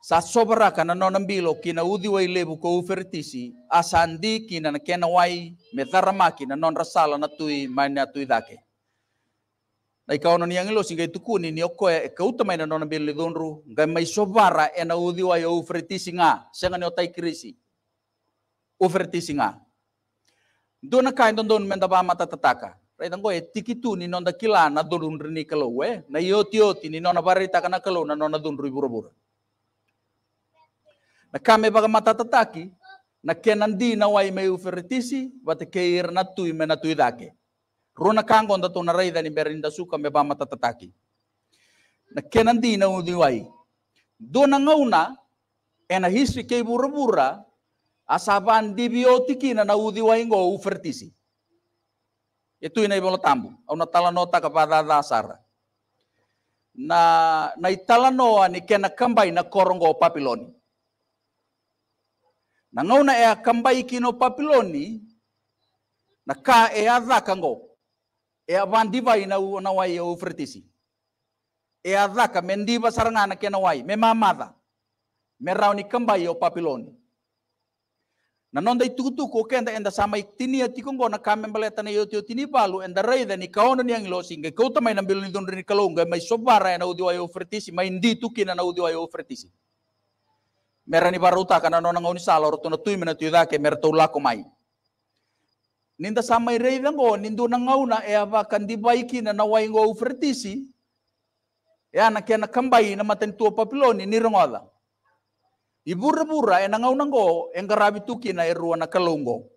sa sobra kana no nambilo kina udi wa ilebu ko ufertisi asandi kina na kena wai metarama kina non rasala na tui mai na tui dake ai ka ona niang lo singa tuku ni nioko e ka utama ina nona bili donru ga mai sobara e eh, udi wa yo fretisinga senga ni otai krisi o fretisinga dona ka ndon don menda ba mata tataka rai tango e eh, tikitu ni nonda kila na donun rini kalo we eh. na yoti yoti ni nona barita kana kalo na nona donru buru buru na kame baga mata tataki na kenandi na wai mai uferitisi vate keir na tui mena tui dake rona kango nda tuna raida ni berinda suka me bama tatataki na kenan di na udiwai do na ngauna ena history ke bura-bura asaba antibiotiki na na wai ngo ufertisi itu e ina ibolo tambu au na nota kepada dasar na na italanoa ni kena kambai na korongo papiloni na ngauna ea kambai kino papiloni na ka ea dhakango e a ina u na wai e u fritisi e a daka mendiva sarangana ke na wai me mamada me rauni kamba e o papiloni na nonda itutu ko kenda enda sama iktini ya e tikongo na baleta na yote yotini balu enda raida ni kaono ni angilo singe kauta mai na bilu ndon ni mai sobara e na udi u fritisi mai ndi tukina na udi u fritisi merani baruta kana nona ngoni sala roto na tuimena dake ke ulako mai ninda samai reivango nindu na e ava kandibaiki na nawaingo fritisi e ana na kambai na matentua papiloni nirongola ibura-bura e nangaunango e ngaravituki na e ruana na kalungo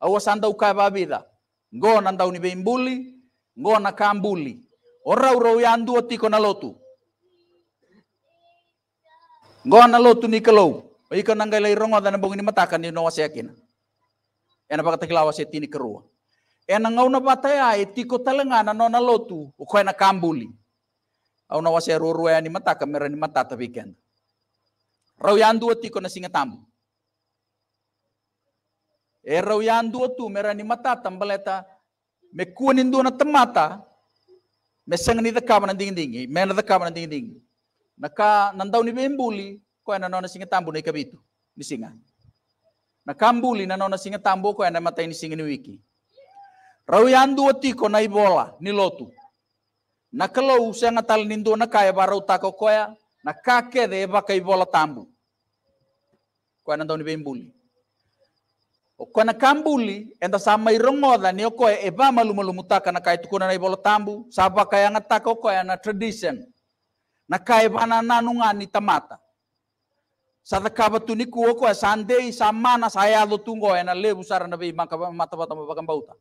aua sa dau go na dau ni go na kambuli o raurau ia ya na lotu go na lotu ni kalou o ika nangai rongoda na bongini matakan ni noa seakina ena pakata kilawa se tini karua. Ena ngau na bataya e tiko talangana no na lotu koe na kambuli. Au na wase ruru e ni mata kamera ni mata ta weekend. Rau yan dua tiko na singa tambu. E rau yan dua tu mera ni mata tambaleta me kuanin dua na tamata me seng ni dakama na ding dingi, me na dakama na ding dingi. Naka nandau ni bembuli koe na no singa tambu na ikabitu. Ni singa na kambuli na nona singa tamboko ena ya mata ini singa ni wiki. Rau yandu ya otiko na ibola ni lotu. Na kalau tal na kaya barau tako koya na kake de eba kai bola tambu. Ko na doni bembuli. O ko na kambuli enda sama irongoda ni okoya eba malu mutaka na kaya tukuna na ibola tambu. yang kaya ngatako koya na tradition. Na kaya bana nunga ni tamata. Sata kaba tuni kuwa ko sande samana saya lo tungo ena le busara nabi maka mata bata mabaka bauta.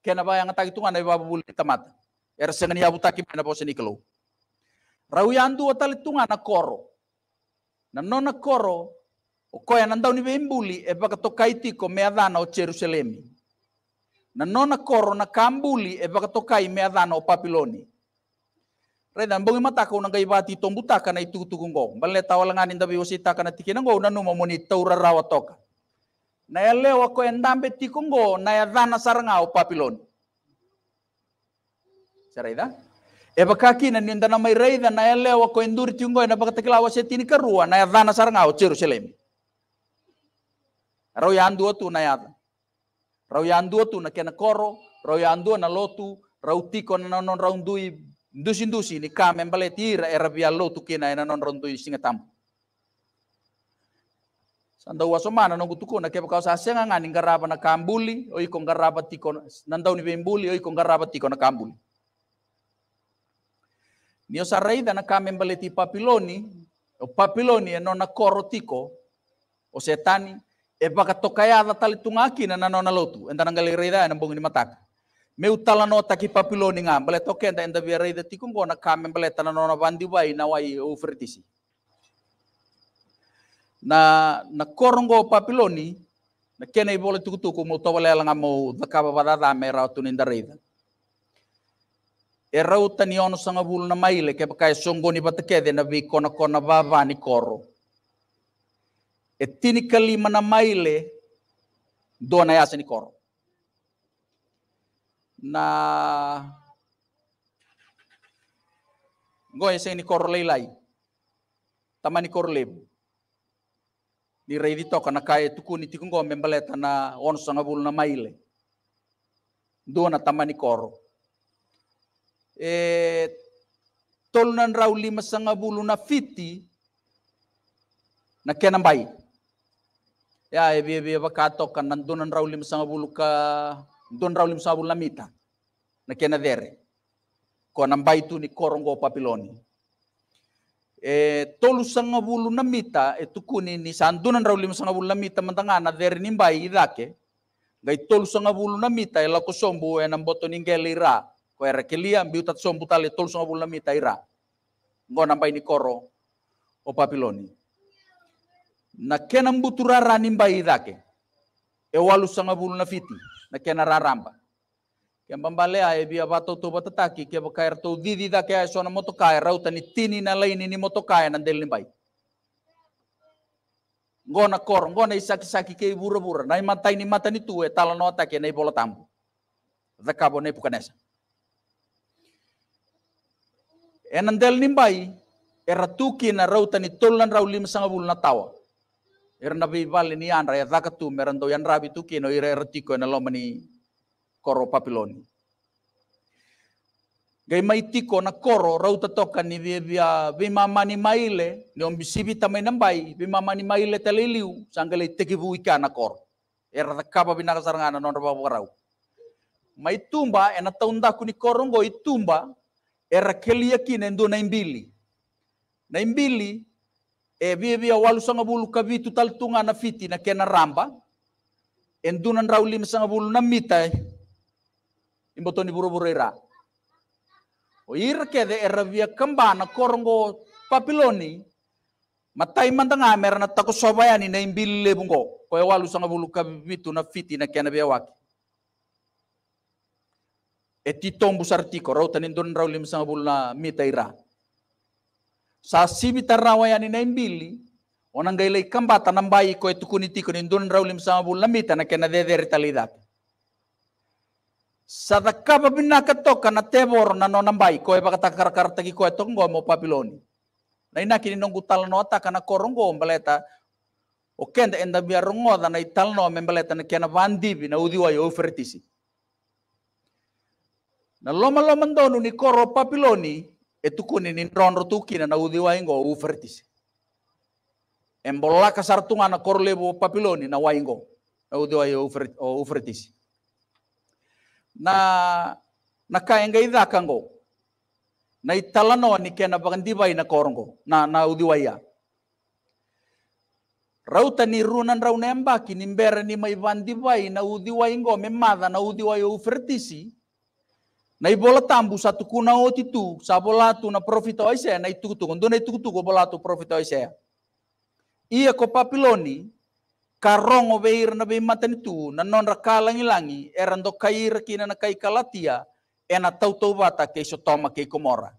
Kena ba yang tagi tunga nabi babu buli tamat. Er sengani abu taki pena bosi nikelo. Rau yandu watali tunga na koro. Na nona koro. O koya nandau ni bembuli e baka ko meadana o Jerusalemi. Na nona koro na kambuli e baka tokai meadana o Papiloni. Reda bongi mata ko nang gaibati tombuta kana itutugung go. Balle tawalangan inda biusita kana tikina go nanu momoni taura rawatok. Na ya leo ko endambe tikungo na ya dhana saranga o papilon. Saraida? E bakaki na ninda na mai reida na ya leo ko enduri tikungo na bakatakila wa setini karua na ya dhana saranga o Jerusalem. Rau ya andu tu na ya. Rau ya andu tu na kena koro, rau ya andu na lotu, rau tiko na non raundui ndusi-ndusi ni kame mbale tira era tu tukina ena non rondo isinga tam sanda wasomana no gutuko na kepa kausa senga ngani ngaraba na kambuli oi ko ngaraba tiko nandau ni bembuli oi ko ngaraba tiko na kambuli nio saraida na kame mbale ti papiloni o papiloni eno na koro tiko o setani e baka tokayada tali tungakina na nona lotu endana ngalirida ena bongi ni mataka Meu nota ki papiloni nga, bale token da enda biara ida tikung kona kamen bale nona bandi wai na wai ufertisi. Na na korongo papiloni, na kena i bole tukutuku mo tawale langa mo dakaba badada me rautu ninda reida. E rauta ni ono sanga bulu na maile ke pakai songgoni batakede na kona kona ni koro. E tini kalima na maile dona yasa e ni koro na ngoy sa ni korlelay tama ni korleb ni ready to kana kay tukuni tikungo membaleta na on bul na maile do na tama ni koro e nan raw lima bulu na fiti na bay ya bi bi bakato kan nan raw lima bulu ka Don raulim Sabul lamita. Na kena dere. Ko nambai tu ni korongo papiloni. E, tolu bulu namita e tukuni ni sandunan raulim Namita lamita na dere nimbai idake. Gai tolu bulu namita e lako sombu e namboto ninggele ira. Ko era kelia biutat sombu tale tolu sangabulu namita ira. Ngo nambai ni koro o papiloni. Na kena mbuturara nimbai idake. E walu bulu na fiti na kena raramba. Ke mbambale ae bia bato tu batataki ke bakair tu didi da ke ai sona motokai rauta ni tini na laini ni motokai na delin bai. Ngona kor, ngona isaki-saki ke bura-bura, nai mata ni mata ni tue tala nota ke nai bola tambu. kabo pukanesa. E nandel nimbai, era tuki na rauta ni tolan raulim sangabul na tawa. Nabi bibal ini andra ya zakatu merento yan rabi tu kino ire ertiko en lomani koro papiloni. Gai maitiko na koro rautatoka nivia ni via vima mani maile ni ombisibi tamai nambai vima mani maile teleliu sanggale tekibu ikana koro. Era takapa binaka bawa rau, rapa warau. Maitumba enataunda kuni korongo itumba era kelia kine ndu na imbili. Na imbili e bia bia walu sanga bulu kabitu tal tunga na fiti na kena ramba en dunan raw lim sanga bulu na mita imboto eh. ni buru burera o ir kede eravia kambana korongo papiloni matai mandanga mera na tako sobayani na imbile bungo ko walu sanga bulu kabitu na fiti na kena bia waki e ti tombus artiko raw tanin dunan raw sanga bulu na mita ira sasibi tarrawayani na imbili onangailai kambata nambai ko etukunitiko nindun raulim sama lamita na kena dederi talidapi sadakaba binakatoka na tebor na no nambai ko ebakata karkartagi ko etongo mo papiloni na inakini nongu talno ataka na korongo mbaleta o kenda enda bia rongoda na no membaleta na kena vandibi na udiwa yo ufertisi na loma loma ndonu ni koro papiloni etukuni ninrondo tuki na naudhi waingo ufertise embolaka sartunga na korlebo papiloni na waingo naudhi wa na na kaenga idhaka ngo na italano ni kena bagandiba na korongo na na udhi waya rauta ni runan nembaki ni mbere ni maivandiba ina udhi waingo memadha na udhi Nai bola tambu satu kuna oti tu, sabola tu na profito aise na itu tu, kondo na itu tu bola tu profito aise. Ia ko papiloni, karong obeir na bei matan tu, na non raka langi, erando kair kina na kai kalatia, ena tau tau bata ke sotoma kei komora.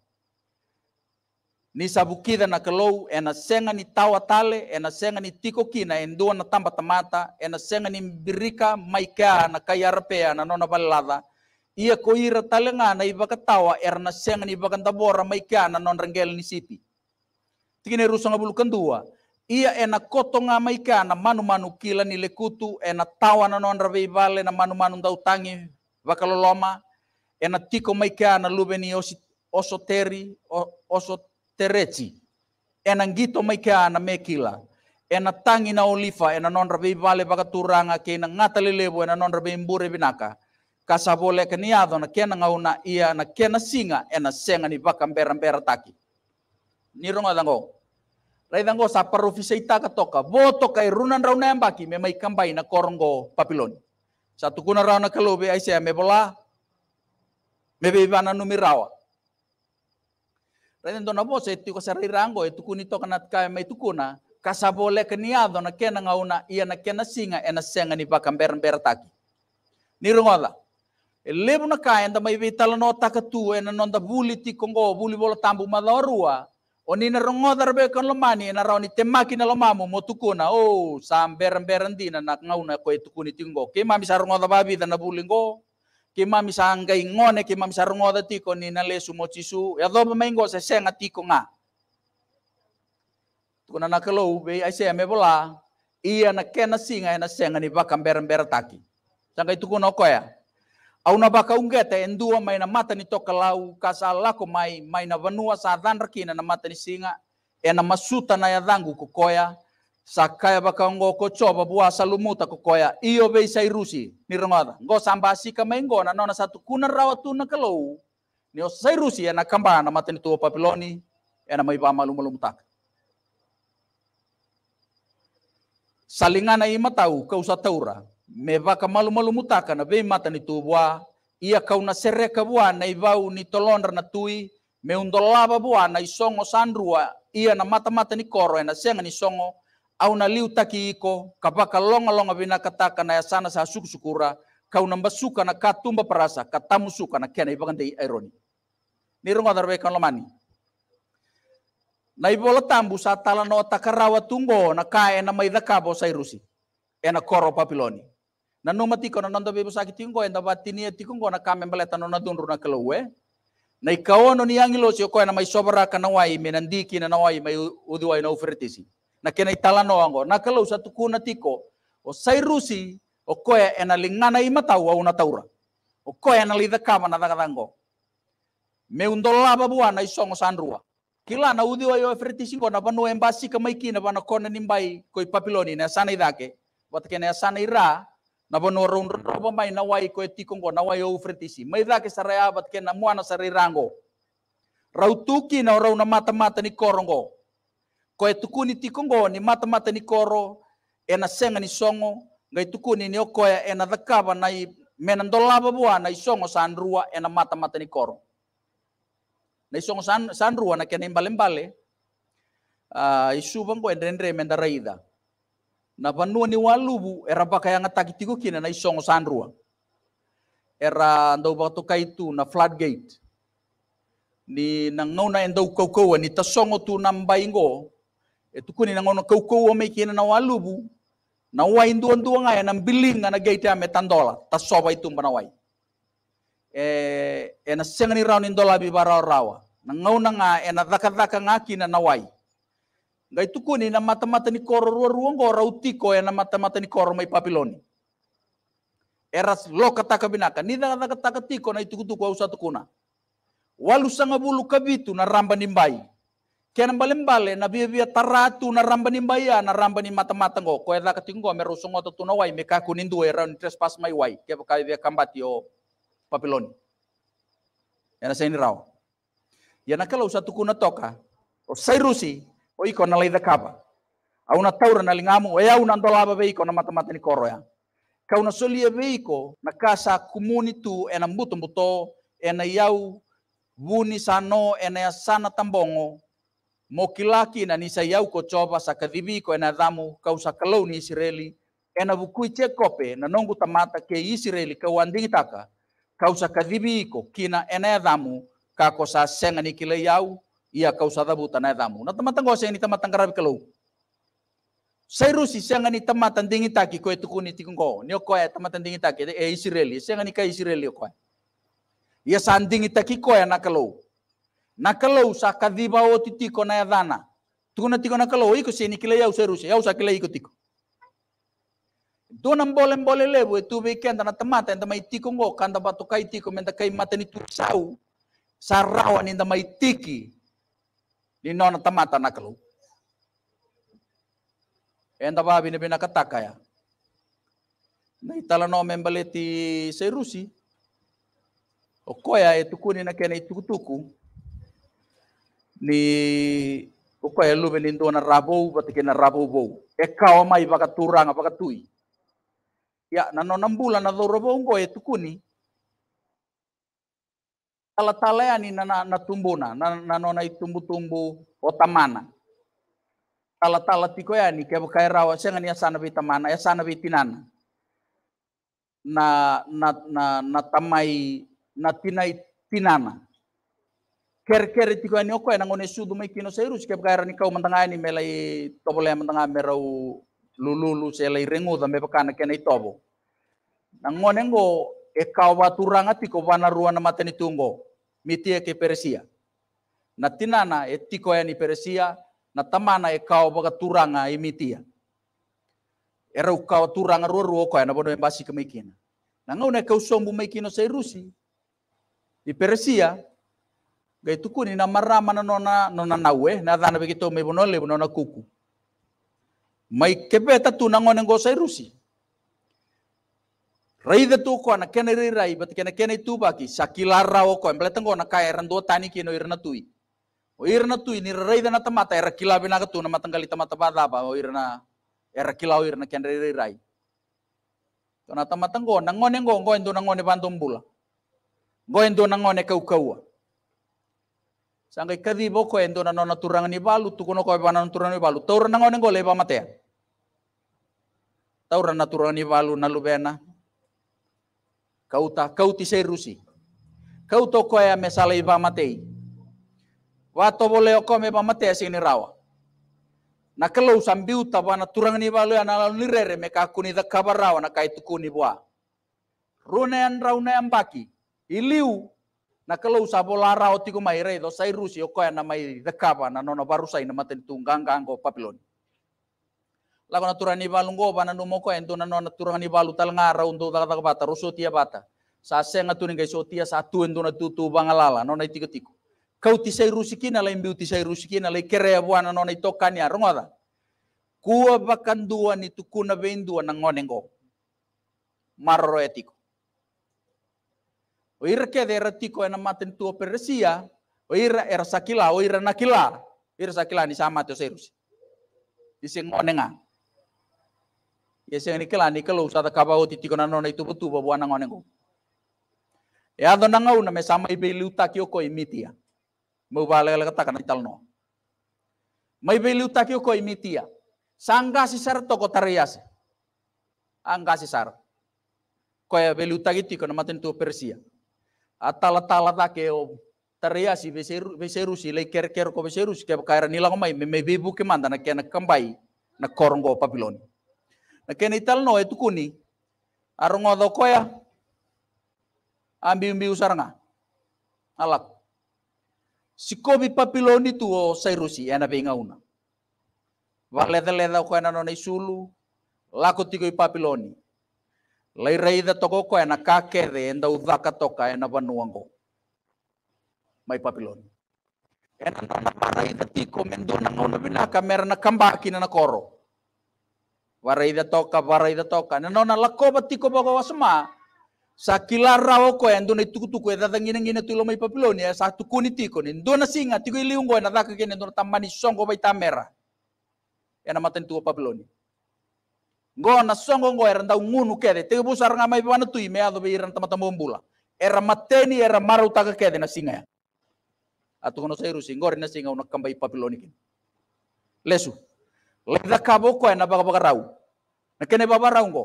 Ni sabukida na kelou, ena senga ni tawa tale, ena senga ni tiko kina, en dua na tamba tamata, ena senga ni birika maika na kai arpea na nona balada, ia koi rata talenga na iba er erna siang ni iba kantabora maikana non rengel ni siti. ne rusong ngabulu kendua. Ia ena eh, kotonga maikana manu-manu kila ni lekutu ena eh, tawa na non rabe vale na manu-manu dau tangi vakaloloma. Ena eh, tiko maikana lube ni osoteri osotereci. Ena ngito maikana mekila. Ena tangi na olifa ena non rabe ibale bakaturanga ke ena ngata lelebo ena non rabe mbure binaka kasabole keniado na kena ngauna ia na kena singa ena senga ni baka mbera mbera taki. Nironga dango. Rai dango sa parufisa itaka toka. Bo ka irunan rauna yang baki memai kambai na koronggo papiloni. Satu kuna rauna kalubi aisea mebola. Mebe ibana numirawa. Rai dango na bosa itu kasari rango itu e kuni toka natka mai tukuna. Kasabole keniado na kena ngauna ia na kena singa ena senga ni baka mbera mbera taki. Nironga dango lebu na ka enda mai vitala no takatu ena nonda buli ti kongo buli bolo tambu madorua oni na rongoda rebe kon lo mani e na rauni temaki na lo mamu tukuna. o sam beren di dina nak koe tukuni ti tingo ke mami sa rongoda babi dana buli ngo ke mami sa angai ngone ke mami sa rongoda ti ko ni na lesu mochisu ya e do mai ngo se senga ti ko tukuna na kelo ube ai se me bola ia na kena singa e na senga ni bakam beren beren taki itu tukuna ko Au na baka endua mai na mata ni toka lau kasala ko mai mai na vanua sa dhanra kina na mata ni singa e na masuta na ya dhangu sa sakaya baka ungo ko choba bua salumuta kukoya iyo vei sa rusi ni rongada ngo sambasi ka mai ngona nona satu kuna rawatu na kalau ni irusi rusi e na kamba na mata ni tuwa papiloni e na mai malu malum salingana salingan ay kausa taura me vaka malu malu mutaka na be mata ni tuwa ia kau na sereka bua, na ivau ni tolondra na tui me undolava bua na isongo sandrua ia na mata mata ni koro e na senga ni songo au na liu taki iko kapaka longa longa bina kataka na yasana sa suku sukura kau na basuka na katumba parasa katamu suka na kena ibang dei ironi ni rongo darbe kan lomani na ibola tambu sa tala no takarawa tungo na kae na maida kabo sa irusi ena koro papiloni Nanu mati na nondo bebo sakiti ngo enda batini eti ngo na kame mbale tano na dunru na we. Na ikao no ni angilo si okoe na mai sobra kana wai me ndiki na wai mai udiwai na ufertisi. Na kena italano ango na kelau satu kuna tiko o sairusi o koe ena lingana imatau au na taura. O koe ena lida kama na dakadango. Me undolaba buana isongo sanrua. Kila na udiwai o ufertisi ngo na banu embasi kamaikina na kona nimbai koi papiloni na sana idake. kena sana ira na bono ron roba mai na wai ko nawai ko na wai o mai da ke abat ke na muana sarai rango rautuki na rau na mata mata ni korongo ko e tukuni tikongo ni mata mata ni koro e na senga ni songo ngai tukuni ni okoya e na dakaba na i menan dolaba bua na isongo sanrua e na mata mata ni koro na isongo san sanrua na kena imbale imbale uh, ah, isu bango endrendre mendaraida na panua ni walubu era baka yang atakitikuki na isongo sanrua era ndau baka itu na floodgate ni nangau na endau kaukaua ni tasongo tu na mbaingo e tukuni nangau na kaukaua meikina na walubu na wai nduandua ngai na gate ame ya metandola tasoba itu mbana wai e, e na sengani rau ni rawa nangau na nga e na dhaka dhaka na wai Ngai tukuni na mata-mata ni koro ruang rua ngo rautiko ya na mata-mata ni koro mai papiloni. Eras lo kataka binaka. Ni na kataka tiko na itukutuku kwa satu kuna. Walu sanga bulu kabitu na ramba nimbai. Kian bale-bale na taratu na ramba nimbai ya na ramba ni mata-mata ngo. Ko katika tinggo meru sungo tatu na wai me kakunin dua era ni trespass mai wai. Kaya baka bia kambati o papiloni. Yana saini rao. Yana kalau satu kuna toka. O sairusi oi iko na da kaba. Au na taura na lingamu, e au na ndolaba veiko na mata ni koroya. Kau na solia veiko na kasa kumuni tu e na mbuto mbuto e na iau wuni sano e na sana tambongo. Mokilaki na nisa iau coba sa ko e na damu kau sa kalau ni Israeli. E na bukui che kope na nongu tamata ke Israeli kau andingitaka. Kau sa ko kina e na damu kako sa senga ni kile iau ia kau buta na tamu. Na tamatang kau ini tamatang tematan kerap kalau. Saya rusi saya ngani tematan taki kau itu kuni tikung kau. Ni kau ya tamatang tinggi taki. Eh Israel, saya ngani kau Israel ya. kau. Ia sanding taki kau ya nak kalau. Nak kalau kadiba o titiko na dana. Tukuna tiko na kalau iko sini kila yau saya rusi yau kila iko tiko. Donan bolen bole lebu itu bikin tanah tematan temai tikung kau kanda batu kai tiko menta kai mata ni tu sau. Sarawan ni mai tiki నిన్న తమ్మాట నకలు ఏందబ్బా binabinakatakaya na italanomen membali ti Serusi. O koya e tukuni na kena itukutuku ni o koya lube ni ndona rabou bati kena rabou bou. E kao mai baka turanga baka tui. Ya na no nambula na dhoro bongo e tukuni tala ya ni na, na tumbuna na, na itumbu tumbu o tamana tala tala tiko ya ni kebo kai rawa senga sana ya sana bi tamana Sana bi tinana na na na na tamai na tinai tinana ker ker tiko ni oko na ngone sudu mai kino seiru kebo kai rani kau mantangai ni melai tobole mantangai merau lululu selai renguda me bakana kenai tobo na ngone ngo e kau tiko wana ruana mateni tunggo mitia ke Persia. Na tinana e tiko e ni Persia, na tamana e kau baga turanga e mitia. Era kau turanga rua rua koe na bono embasi ke meikina. Na ngau na kau sombu meikino sei rusi. I Persia, gai tukuni na marama na nona nona nawe, na dana begitu mebonole bono le kuku. Mai kebeta tu na ngone ngosai rusi de tu ko na kene ri rai bat kene kene tu baki sakila rawo ko emble tengko na kai ran do tani kino irna tui. O irna tui ni de na tamata era kila bina ka tu na matanggali tamata bada ba o irna era kila o irna kene ri rai. To na tamata ngo na ngone ngo ngo endo na ngone bandom bula. Ngo endo na ngone kau kaua. Sangkai kadi boko endo na nona turangan ni balu tu kono ko e bana turangan ni balu. Tau na ngone ngo leba matea. Tau rana turangan ni balu na lubena kauta sei rusi kauto koe me sala i vamatei wa to bole o kome vamatei sini rawa na kalau sambiu tawa na turangani balu ana lalu nirere me kakuni da kabarawa na kai tukuni bua rune an raune ambaki iliu na bola sabola rao tiku mai rei do sai rusi o koe na mai da kaba na nono barusai na maten tunggang go papiloni lakona ni balu ngo bana no moko ento na nona ni balu tal ngara untu bata rusu tia bata sa senga tu tia sa satu ento na tutu bangalala nona itiko tiko kau tisai rusikina lai mbiu tisai rusikina lai kere buana nona ya, rongo da kua bakan dua ni tukuna dua na ngo marro etiko ya oira ke de retiko ena maten tu operesia oira era sakila na kila, oira sakila ni sama teos ya erusi diseng onenga Yesi ngani kela ni kelo usata kabau titiko na nona itu betu babu anang ya, onengo. E ado una na sama ibe liuta koi imitia. Mau bale le kata kana italno. Mai ibe liuta koi imitia. Sangga sisar toko tariase. Angga sisar. Koya gitu, oh, ibe liuta kitiko na maten tu Persia. Atala tala take o tariasi seru si le ker ker ko si ke kaira nilang mai me me bebu buke manda na kena kambai na korongo papiloni lakini ital no arung arungo dokoya ambi umbi usaranga alak sikobi papiloni tu o oh, rusi, ena pinga una waleda leda ko ena nona isulu lako tiko i papiloni lai reida toko ko ena de, enda udaka toka ena vanuango mai papiloni ena nona para ida tiko mendona ngona bina kamera na kambaki na koro Waraida toka, waraida toka. Nah, nona lako batiko bago wasma. Sa kilara ko, yang eh, dona itu tuku yang eh, datang gini gini tu lomai papiloni eh, sa satu kuni tiko nih. Dona singa tiko iliung gue na daka kene tamani songo bai tamera. na nama tentu papiloni. ngo na songo ngo yang tahu ngunu kede. Tiko busar ngamai pamana tu ime ado bai yang tempat Era mateni era maru taka kede na singa ya. atu kono sayru singa, gue na singa unak kambai papiloni Lesu. laida kabo ko na baga baga rau na kene baba rau ngo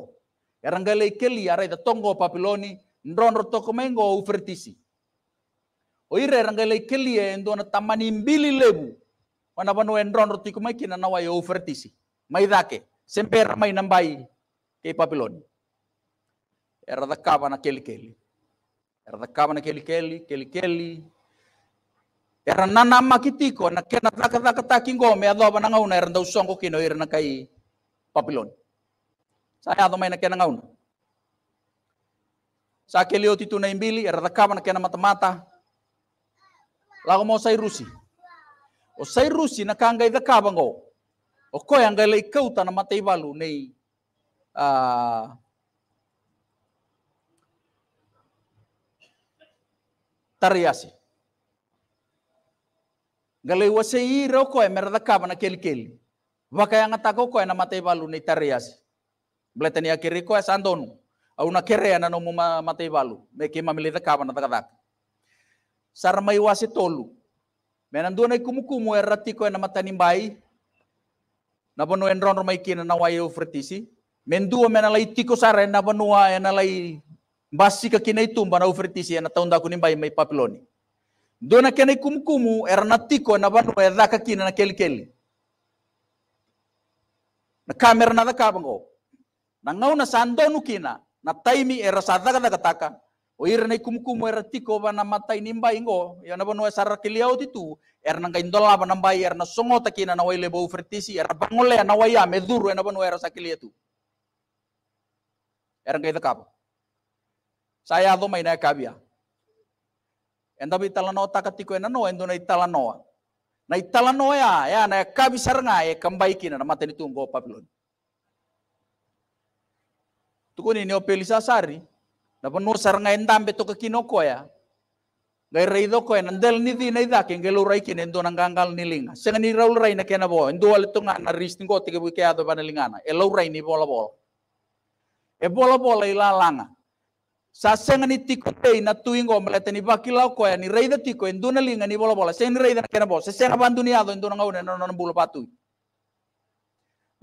yarangale keli ara ida tongo papiloni ndron roto komengo ufertisi oire erangale keli endo na tamani mbili lebu wana bano endron roto komeki na nawa yo ufertisi maidake semper mai nambai ke papiloni era da kaba na keli keli era da kaba na keli keli keli keli Era nana makitiko na kena taka taka taki ngome adoba na ngauna era ndau songo kino era na kai papilon. Saya adoma na kena ngauna. Sa aquele outro na imbili era da cama na kena mata-mata. Lago mo sai rusi. O sai rusi na kanga da caba ngo. O koi anga lei kauta na matei valu nei ah tariasi. galai wasei roko e merda kaba na kel kel waka yang atako ko na matei balu ni tarias bletani kiri ko sandonu au na kere na no muma mate balu me ke da kaba na Sar sarmai wasi tolu menan duanai kumu e rati ko na matani bai na bono enron romai kina na wayo e fertisi mendua menalai tiko sare na bonua e lai basi kakinai tumba na ufertisi e na taunda kunimbai mai papiloni dona kena ikumkumu era natiko na bandu ya kina na keli keli na kamera na dhaka bango na ngau na sando kina na taimi era sadaka dhaka taka o ira na ikumkumu era tiko bana matai nimba ngo ya na bandu ya sarra kiliau titu era na indola bana mbai era na songota kina na waile bau fritisi era bangole na waya meduru na bandu ya era sakilietu era ngai dhaka saya doma ina ya kabia Enda talanoa takatiko enanoa enduna italanoa. Na italanoa ya, ya na ya kabi sarnga e ya kambaiki na namate ni tunggo Babylon. Tukuni ni opelisa sari, na panu sarnga endambe toka kinoko ya. Gai rei doko en ya, andel ni di nei dake ngelo rai ken endo nangangal ni linga. Senga ni raul rai na kena bo, endo ale tonga na ristingo teke buke ado bana lingana. E lau rai ni bola bola. E bola bola ila langa. Sasenga ni tei na tuingo melete bakilau koya ni reida tiko en duna linga ni bola bola sen ni reida kena bo sesen ado en duna na nono non bulu patu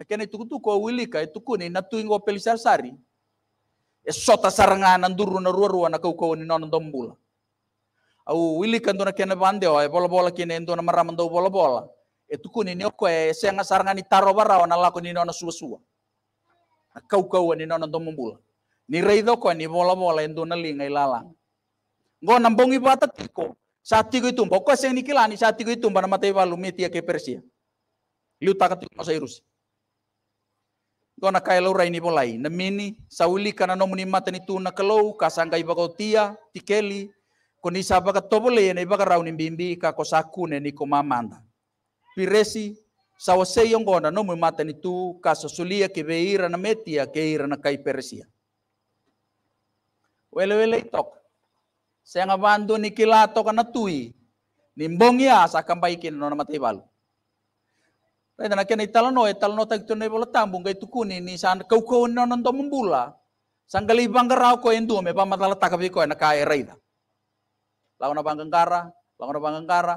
kena tuku tu ko wilika itu ni na tuingo pelisar sari e sota na nduru na rua rua na kau kau ni bula. A au wilika nduna kena bande o e bola bola kena en duna bola bola e tuku ni oko e senga ni taro barao na lako ni non suwa suwa na kau kau ni non bula ni reido ko ni bola bola na lingai lalang ngo nambongi bata tiko, sati ko itu seng ni kilani sati ko itu bana mate balu metia ke persia liu takat masa irus ngo na kai ini raini bolai na mini sauli kana nomu ni mata ni tuna kalau iba tia tikeli koni saba ka tobole iba ka rauni bimbi ka kosaku ne ni komamanda piresi sawa ngona no muni mata ni tu kasusulia ke beira na metia ke ira na kai persia wele-wele itok. Saya ngabantu nikilato kana tui. Nimbong ya sakam kambaikin no namate balu. Tapi nah, dana kena italano, italano tak itu nebolo tambung kai tukuni ni san kau kau no nanto membula. Sang kali banggerau ko endu me pamatala takapi ko na kai reida. Lawan na banggengkara, lawan na banggengkara.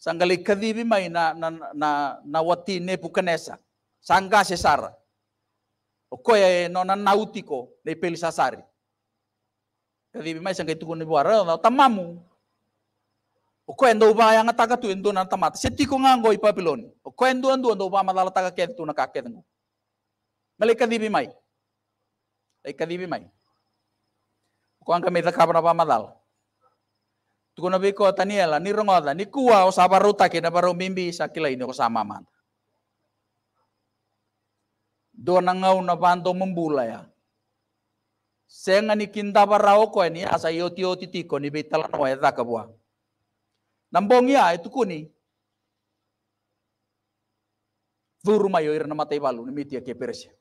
Sang kali kadibi mai na na na na wati ne pukenesa. Sangka sesara. Okoye no nautiko ne pelisasari kadhibi maisha ngai tukuni bwara na tamamu okwenda uba yang ataka tu endo na tamata setiko ngango i papiloni okwenda ando ando uba madala taka ket tu na ka ket ngo mali kadhibi mai ai kadhibi mai ko angka me ba madala tukuna be taniela ni rongoda ni kuwa o sabaruta ke na baru mimbi sakila ini ko sama Dua nangau ngau na bando ya senga ni kinda barra oko ni asa yoti yoti tiko ni bitalan wa eta kabua nambong ya itu kuni mayo ira na matai balu ni mitia ke persia ya.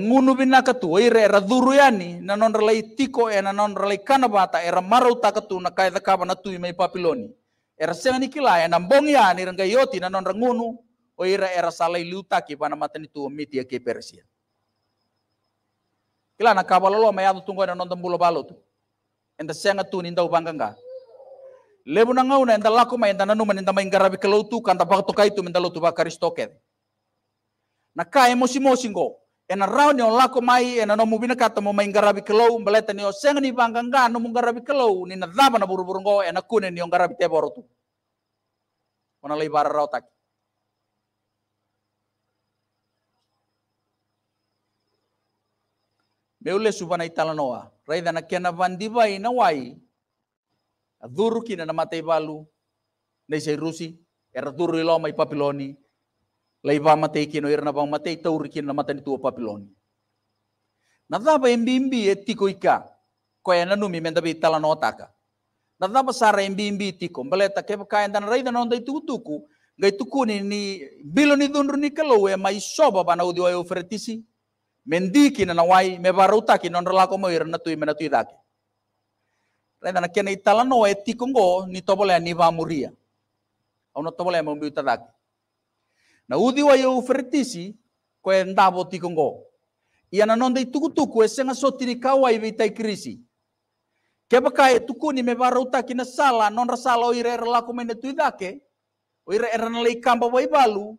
engunu bina katu ira era duru yani na non relai tiko e eh, na non relai kana bata era maruta takatu na kai da kaba na tui mai papiloni era senga ni kila e nambong ya ni renga yoti na non rengunu o ira era salai liutaki ki matani mata tu mitia ke persia ya. Kila na lo maya yadu tungo na nonton bulo balut. Enta senga tu ninda ubanganga. Lebu na ngau na enta laku ma enta nanu man main garabi kelo tu kanta bak to kai tu menta lo tu ba stoket. Na ka emosi mosi ngo. Ena rau ni laku mai ena no mubina kata mo main garabi kelau mbeleta ni o senga ni banganga no mung garabi kelau ni na daba na buru buru ngo ena kune ni on garabi teboro tu. Ona lei bara rau taki. me ule subana italanoa raida na kena vandiva ina wai adhuru er kina er na matai balu neisai rusi era duru iloma i papiloni laiva matai kino era na bang matai tauri kina na matani tua papiloni na dhaba imbi imbi e tiko ika ko ena numi menda bi talanoa taka na dhaba sara embimbi imbi e tiko mbeleta kepa kain e dan raida na onda itu ngai tukuni ni bilo ni dhundru ni kalau e mai soba bana udiwa e mendiki na wai me baruta kina onra lako mo irna tui mena tui daki. Renda na kena itala no e tikongo ni tobole ni va muria. Ono tobole mo biuta daki. Na udi wa eu fertisi ko e ndabo tikongo. Ia na nonde tukutuku e senga sotiri kawai i krisi. Keba kai e tuku ni me baruta kina sala non rasala o ire lako mena tui dake. O ire erna lei kamba wai balu.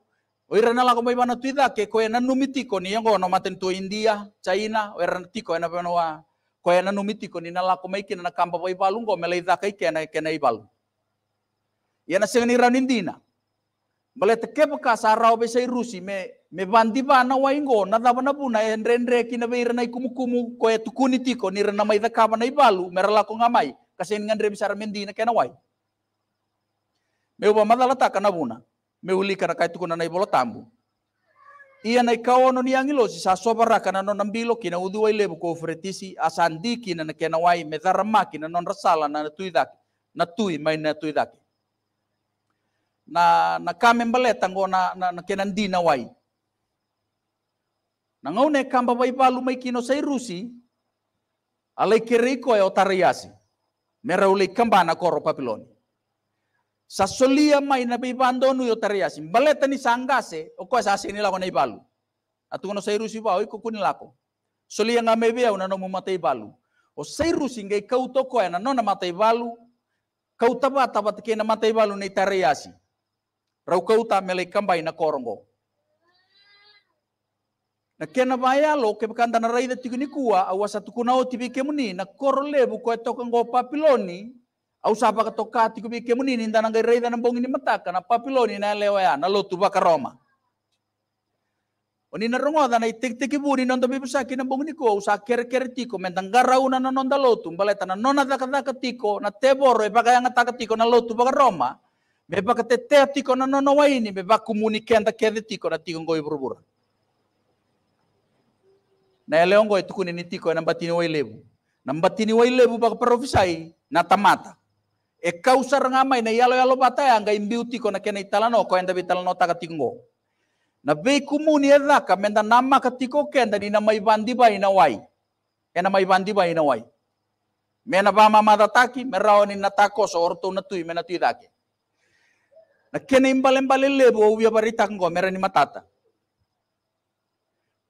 Oira na lako maibana tuitha ke ko ena numitiko ni yango no maten tu India, China, oira na tiko ena pano wa. Ko ena numitiko ni na lako maikina na kamba vai balungo mele idha kai kena kena ibal. Yana sengni ranindina. Bale teke paka sarau be sai rusi me me bandi bana wa ingo na da bana buna endre endre kina be irna ikumukumu ko e ni rana mai da kaba na ibalu merala ko ngamai kasen ngandre bisara mendina kena wai. Me uba madala takana buna meulika na kaituku na naibolo tambu. Ia naikau noni ano niyang ilo, si sasobara ka na non ambilo, kinauduwa ilebu fretisi, asandi kina na kenawai, medarama kina non rasala na na natui may natuidaki. Na nakamembalet ang na, na, na kenandi na wai. ngau ne kamba wai palu may kino sa irusi, alay kiriko e otariasi. Meraulay kamba na koro papiloni sa solia mai na pai bandonu yo tariasi baleta ni sangase o ko sa sini balu atu no sairu si pau iko kuni lako solia nga mebea una no mu balu o sairu singe kau toko na no na matai balu kau taba taba tike na matai balu nei tariasi rau kau ta mele kambai na korongo na kena baya lo ke bekanda na raida tikuni kua awa satu o kemuni na korole lebu ko papiloni Au sapa ka toka ti kubi ke muni ninda nang reida nang bongi ni mataka na papiloni na lewa na lotu ba ka Roma. Oni na rongo da nai tik tik buni non da bibsa nang bongi ko usa ker ker ti mentang garauna na non da lotu baleta na nona da kada ka na teboro e eh, pagaya ngata ka ti na lotu ba ka Roma. Me pa te te ti na non waini me ba komuniken da ke ti na ti ngoi burbura. Na leongo e tukuni ni ti ko eh, na batini wai lebu. Na batini na tamata. E causar ngamai na yalo yalo bataya anga imbiuti ko na kena italano ko enda bitalano taka tingo. Na bei kumuni edaka ya menda nama katiko kenda ni na maibandi ba inawai. Ena maibandi ba wai Mena ba mama dataki merao ni natako so orto na tui mena tui dake. Na kena imbal-imbal lebo ubia ya barita ngo mera ni matata.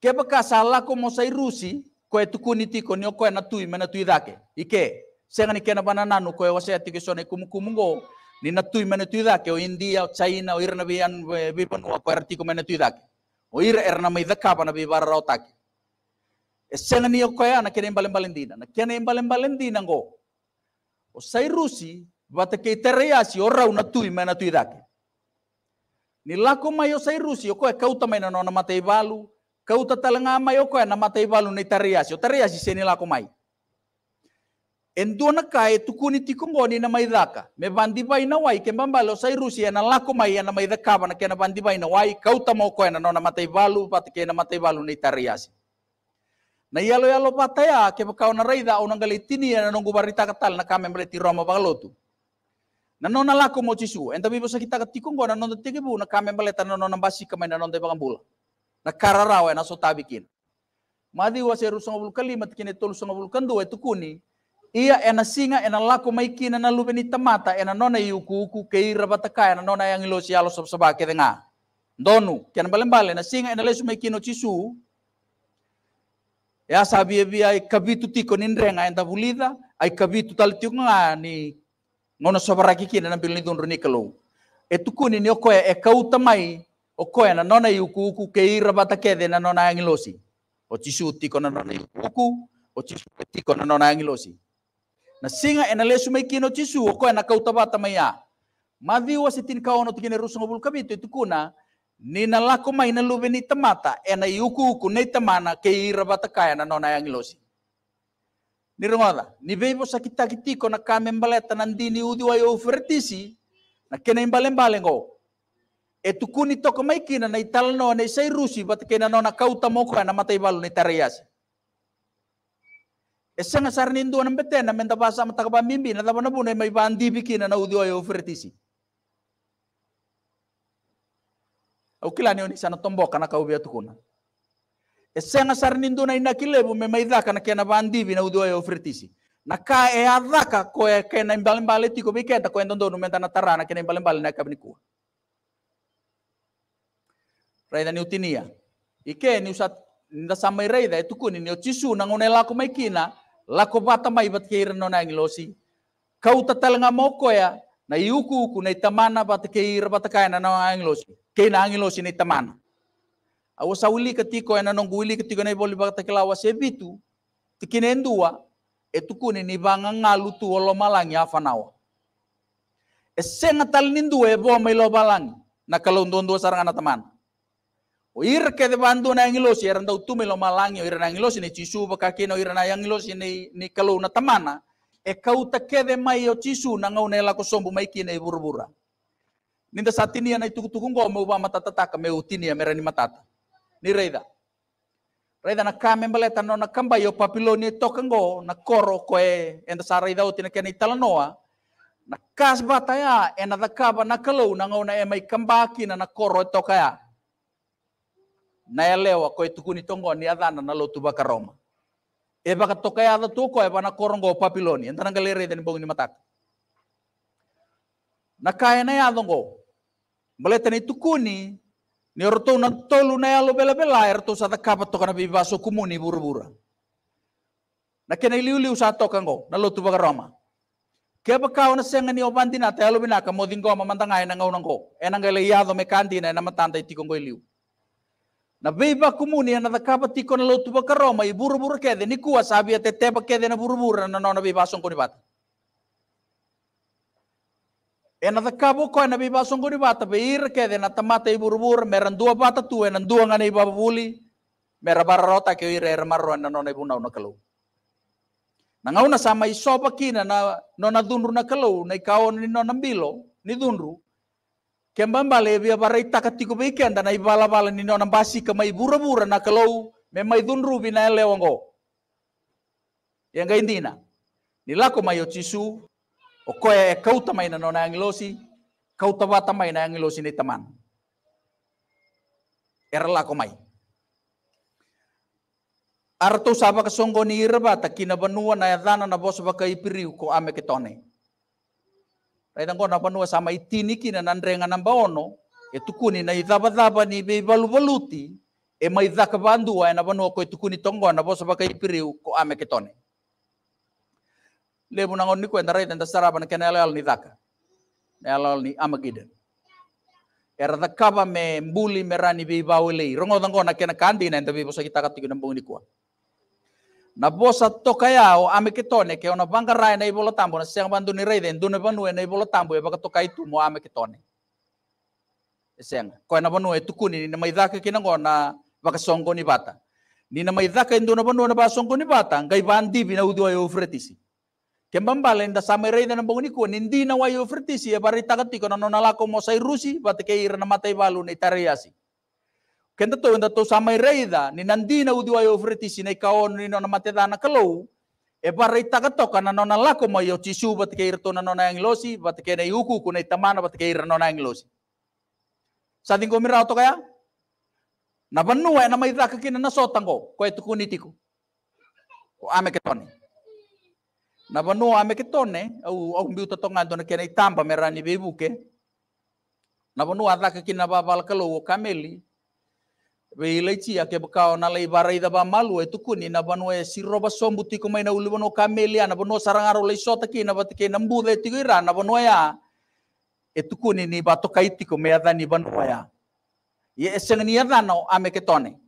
Kebeka salah ko mosai rusi ko etukuni tiko ni ko e na tui mena tui dake. Ike senga ni kena banananu koe wase sea tiki sone kumu kumungo ni natui tui tui dake o India o China o irna bian bipan o ko ertiko mene tui dake o ira erna mai dakapa na bibara rao take e senga ni o kena ya, imbalen balendina na kena imbalen balendina ngo o sai rusi bata kei tereasi ya o rau na tui tui dake ni lako mai o sai rusi o koe kauta mai na nona matei balu kauta talanga mai o koe na matei balu ya ni tereasi o tereasi seni lako mai endona kae tukuni tikongoni na maidhaka me bandibai na wai ke mbambalo sai rusia na lako mai ya na maidhaka na ke na na wai kauta moko ya na nona matai balu pat ke na matai balu na na yalo yalo pataya ke bakau na raida au nangali ya na nongu barita katal na kame mbreti roma bagalotu na nona lako mo chisu enta bibo sakita katikongona nonda tegebu na kame mbaleta na nona basi kamai na nonda e bagambula na kararawa na sotabikin madi wa seru 150 kalimat kini tolu 152 tukuni ia ena singa ena laku maikina na lubeni tamata ena nona yuku uku keira bataka ena nona yang ilo alo sabsaba soba ketenga. Donu, kian balen na singa ena lesu maikino cisu. Ya sabi ebi ai kabitu tiko nindrenga enta bulida, ai kabitu nga ni kiki ena kina na bilni dun runikalo. Etukuni ni okoe e, e kautamai okoe ena nona yuku uku keira batakede na nona yang si. O cisu tiko na nona yuku uku, o cisu tiko na nona yang si na singa ena lesu mai kino tisu ko ena kau tabata maya madhi wasitin kau no tikine rusungo bul kabito itu kuna ni na lako mai na lube ni tamata ena yuku ku nei tamana ke kaya e na nona yang ilosi ni rongoda ni sakita kitiko na kame mbaleta nandini udi wa yo fertisi na kena imbale mbale ngo e tukuni toko mai kina na itala na rusi bat kena nona na kauta moko e na matai balu ni tariasi Essena sarni ndu nan bete na menta basa mata kaba mimbi na taba nabu na mai bandi biki na naudi wa yofertisi. Au kila ni onisana tomboka na kaubia tukuna. Essena sarni ndu na ina kilebu me mai dhaka na kena bandi bi na udi wa yofertisi. Na ka e adhaka ko e kena imbali mbali tiko biketa ko endondo menta na tarana kena imbali mbali na kabnikua. Raida ni utinia. Ike ni usat nda samai raida itu e kuni ni otisu nangonela ko maikina lako vata mai vat keira no nang losi kau tatal nga moko ya na yuku ku na itamana vat keira vat kaina no nang losi ke na nang losi ni tamana awo sauli katiko ya nanong guli katiko na boli bat kelawa sebitu tikinen dua etukuni ni vanga ngalu tu olo malangi afanawa esenga tal nindu e bo mai lo balangi na kalundu-undu sarang ana tamana O ir ke de bandu na angilos era ya ndau tume lo malangi era na angilos ni chisu ba kake no era na angilos ya ni ni kalu na tamana e kauta ke de mai chisu na ngau nela ko sombu mai kine burbura. Ninda satini ana itu tukung go mau ba tata, taka me utini ya merani matata. Ni reida. Reida na kame meleta no na kamba yo papiloni e tokango na koro koe enda saraida utina ke ni talanoa na kas bataya ena kaba na kalu na ngau na e mai kambaki na na koro e tokaya na elewa ko itukuni tongo ni adana na lotuba karoma eba katoka ya tu ko eba na korongo papiloni entana galere den bongi matak na kaya na yadongo maleta ni tukuni ni orto na tolu na yalo bela bela erto ya sata takapa toka na bibaso kumuni burubura na kena liu sa toka ngo na lotuba karoma Kaya ka na siya nga ni Obandina, tayo lubinaka mo din ko ngau na ngaunang ko. yado nang galayado me kandina na matantay tikong iliu. Na beba Kumuni, na da capa ti con lo baka Roma i buru buru kede ni kua sabia te te ba kede na buru buru na no beba son koni bata. E na da na beba bata be ir kede na tamata i buru buru meran dua bata tu e dua ngane i baba buli mera rota ke ir er marro na no na ibu na kalu. Na sama i sopa kina na dunru na kalu na i kaon ni nona na ni dunru kembambale bia baraita katiku beke anda na ibala bala nino basi kama ibura bura na kalau memai dunru bina wongo. yang ga indina nilako mayo cisu okoe kau tamai na nona angilosi ilosi kau tawa tamai na yang ilosi ni teman erla mai. Arto saba kasongko ni irba takina benua na yadana na bos bakai piriu ko ame ketone raitangona panua sama itinikina na ndrenga na baono etukuni na ithapathapa ni beivaluvaluti emaithaka vandua ena vanua ko etukuni tongona vosa ipiriu ko ame ketone lebu nango ni kwenda raita nda sarapa na kena elal ni dhaka na elal ni amagiden era dhakava me mbuli merani beivawelei rongo dhangona kena kandi na enda kita kitakatiku na mbungi ni kuwa na bosa tokaya o ame ketone ke ona banga rai na ibolo tambo na siang bandu ni rei den dune banu na ibolo tambo e baka tokai tu mo ame ketone e siang ko na banu e tukuni ni mai daka kina ngona baka songo ni bata ni na mai indu na banu na ni bata ngai bandi bina udu ayo fretisi Kembali nda sama rei dan bangun iku nindi na wayo fretisi e barita katiko na nonalako mo sai rusi batike irna matai balu ni tariasi Kenta to enda to samai reida ni nandina udi wayo fritisi sinai kaon ni nona matedana kalau e barreita kato kana nona lako ma yo chisu bat kei rito na nona na bat uku ku nei tamana bat ke ir nona anglosi sading komira to kaya na bannu wa e na mai raka kina na sotango ko tukuni kunitiku ko ame ketoni na ame ketone au au biuta tonga dona na nei tamba merani bebuke na bannu adaka kina babal kalau kameli veilaiti ya ke bakao na lai varai da e tukuni na vanua e sirro ba sombu tiko mai na ulu banu kamelia na banu sarangaro lai sota na batike na mbu de tigira na banu ya e tukuni ni ba tokai tiko me ada ya ye eseng ni ada ame ketone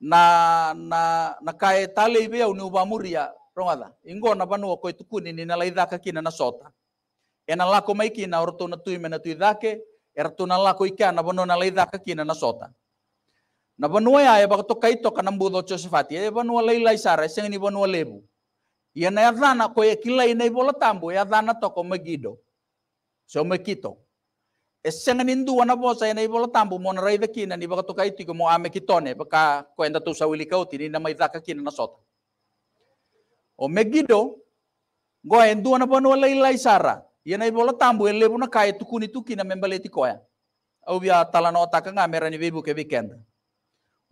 na na na kai e tale ibe au ni uba muria rongada ingo na banu ko tukuni ni na lai daka kina na sota ena lako mai kina orto na tuime na tuidake ertuna lako ikana banu na lai daka kina na sota Na banua ya ya bakato kaito kanam do Josephat ya banua leilai sara ia ni banua lebu. Ya na yadana ko ya na ibola tambo ya dana toko megido. So mekito. Eseng nindu wana bosa ya na ibola tambo mon rai da kina ni bakato kaito ko mo ame kitone baka ko enda tu wili kauti ni na mai daka kina na sota. O megido go endu wana banua leilai sara. Ya na ibola tambo ya e, lebu na kai tukuni tukina membeleti koya. Au via ya, talano taka ngamera ni bebu ke weekend.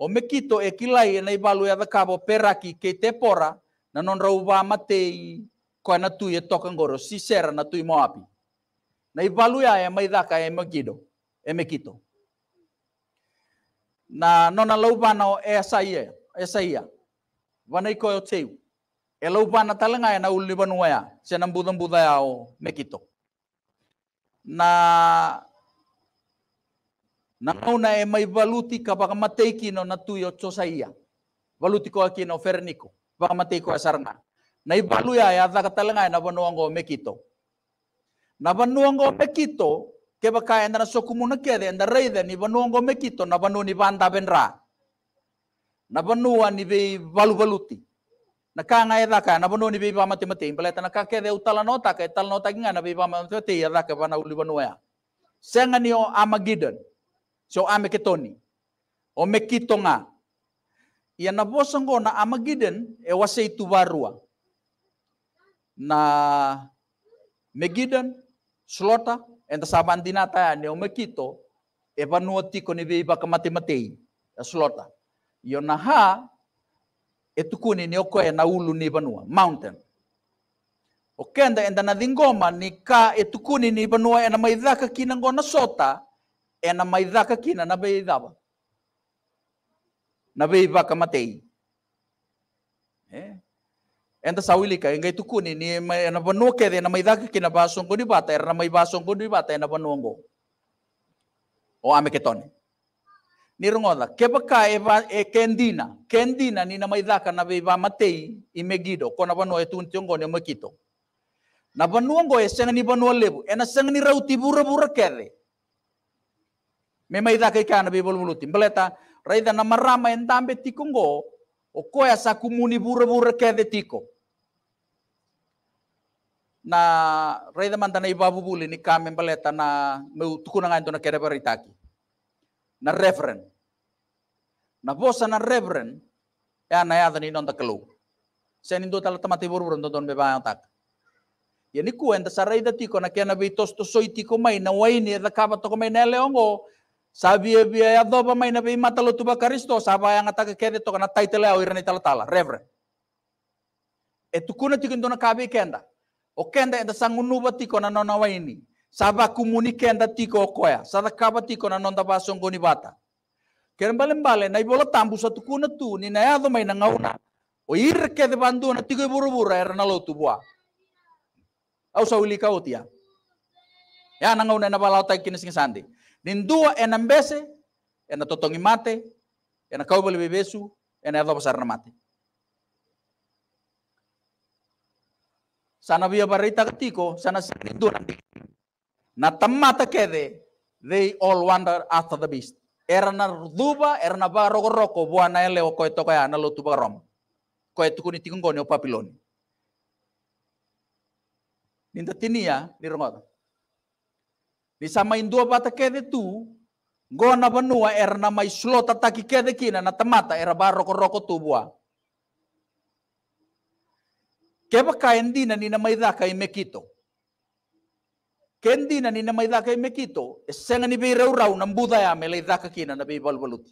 O me kito e na nei balu e kabo peraki ke te pora na non rouba matei koe na tui e tokangoro si sera na tui moapi. Nei balu e mai daka e me kido, e me kito. Na nona laubana o e saia, e saia. Wanei koe o teu. E laubana talanga e na uli banua ya, se na mbudha mbudha ya o me Na Nau na e mai valuti ka baka matei no na tuyo Valuti ko no ferniko. Baka matei Asarna. Na i valu ya ya zaka talanga na ango mekito. Na ango mekito ke baka enda na sokumuna kede enda reide ni ango mekito na vanu ni vanda benra. Na vanua ani vei valu valuti. Na kanga e dhaka na vanu ni vei vama te na kakede utala nota ke tal nota e kinga na vei vama te ya zaka e vana uli vanua ya. Senga o Amagidan. So ketoni, O mekitonga. Ia na bosong ko na amagiden e wasay tuwarua. Na megiden, slota, enta saban taya ne o mekito, e panuoti ko ni beba kamatimatei. E ya slota. Iyo na ha, e tukuni ni okoe na ulu ni banua. Mountain. O kenda enta na dingoma ni ka e tukuni ni banua e na maidhaka na sota, ena maithaka kina na bei na bei baka matei eh enda sawilika e ngai tukuni ni e na banu kede na maithaka kina basongo ni bata na mai basongo ni bata e na banongo o ame ni rongoda kebaka eva e kendina kendina ni na maithaka na bei ba matei imegido kona vanua etunti ngone mwekito na banu ngo ni vanua lebu ena ni rauti bura bura kede Memang ida kayak kana be bol muluti. Beleta raida na marama entambe tikongo. O koya sa buru-buru bure kede tiko. Na raida mandana iba bubuli ni kame beleta na meu tukuna ngai tona kere beritaki. Na reverend. Na bosa na reverend. Ya na ya dani nonda kelu. Sen indo tala tamati buru buru ndon be bayang tak. Yani kuenda sa raida tiko na kena be tos to tiko mai na waini da kaba toko mai na leongo e bia e ya do ba mai na mata lo tuba karisto saba yang e ata ke kede to kana title au irani tala tala revre. E tukuna tikin dona kabe kenda. O kenda e da sangunu bati kona nona waini. Saba kumuni kenda tiko koya. Sada kaba tiko na nonda basong goni bata. Keren balen balen na ibola tambu sa tukuna tu ni na ya do mai na ngauna. O ir kede bandu na tiko buru e buru era e na lo tubua. Au wili kautia. Ya na ngauna na balautai taikin ngisandi. sandi. Nindua ena mbese, ena totongi mate, ena kaubali bebesu, ena edo pasarna mate. Sana via barita ketiko, sana nindua Na tamata kede, they all wander after the beast. Era na duba, era na ba roko, bua na ele koe toko ya na lotu barom. Koe tukuni tikungoni o papiloni. Ninda tinia, nirongota. Di sama indua bata kede tu, gona banua era na er mai slot taki kede kina na temata era baro roko roko tu bua. Keba endina ni na mai daka i mekito. Kendina ni na mai daka i mekito, e senga ni bei rau rau na mbuda ya me lei daka kina na bei balbaluti.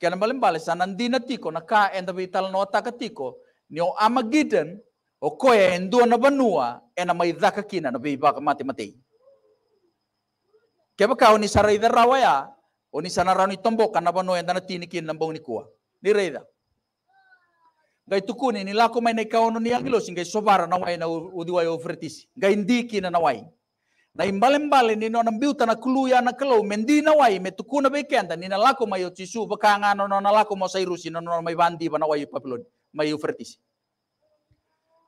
Kena balimbali sa nandina tiko na ka enda bei talanoa taka tiko, ni o amagiden, o koe e ndua na vanua e na maithaka kina na veivaka matematei ke vaka o ni sara rawa ya o sana rau ni na vanua e da na tini kina na bouni kua ni reica gai tukuni ni lako mai na ikaono ni gai sovara na wai na udiwai o fretisi gai di kina na wai na imbale-mbale ni nona biuta na kulu ya na kalau mendi na wai me tukuna kenda ni na lako mai o tisu bakanga no na lako mo sairusi no no mai bandi bana wai papilon mai o fretisi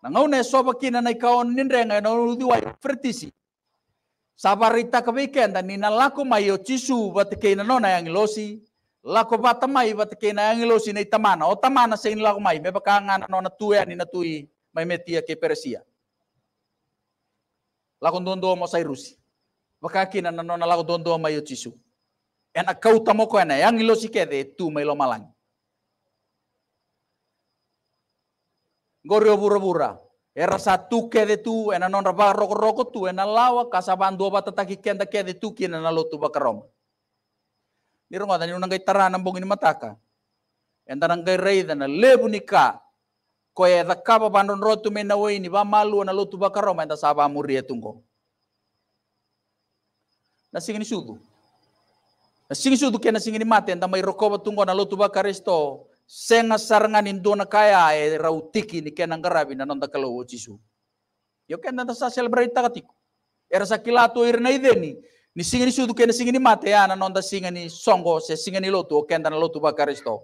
Nangau ne soba kina na ikaw nindre ngai no di wai fertisi. Sabarita ka dan nina lako mayo cisu batikena nona yang ilosi. Lako bata mai batikena yang ilosi na itamana. O tamana sein lako mai me baka ngana nona tuwe ani na tui mai metia ke Persia. Laku dondo mo sai rusi. Baka kina na nona lako dondo mayo cisu. Ena kau tamoko ena yang ilosi kede tu mai lo malangi. gorio bura-bura. Era satu ke de tu, ena non raba roko roko tu, ena lawa kasaban dua bata taki kenda ke de tu kina na lotu bakarom. Ni rongo tani unang gaitara bongi ni mataka. Enda nang gai rei dana lebu nika. Ko e ya kaba bandon rotu me na wei ni ba malu e na lotu bakarom enda saba muri Na singini sudu. Na singini sudu ke na singini mate enda mai rokoba tungo na lotu bakaristo senga Indo na kaya e rautiki ni kenang karabi na nonta kalau Yo kenda ta sa celebrate katiku. Era sa kilato irna e ideni. Ni singa ni sudu kena singa ni mate ya na singa ni songo se singa ni lotu o kenda na lotu bakaristo.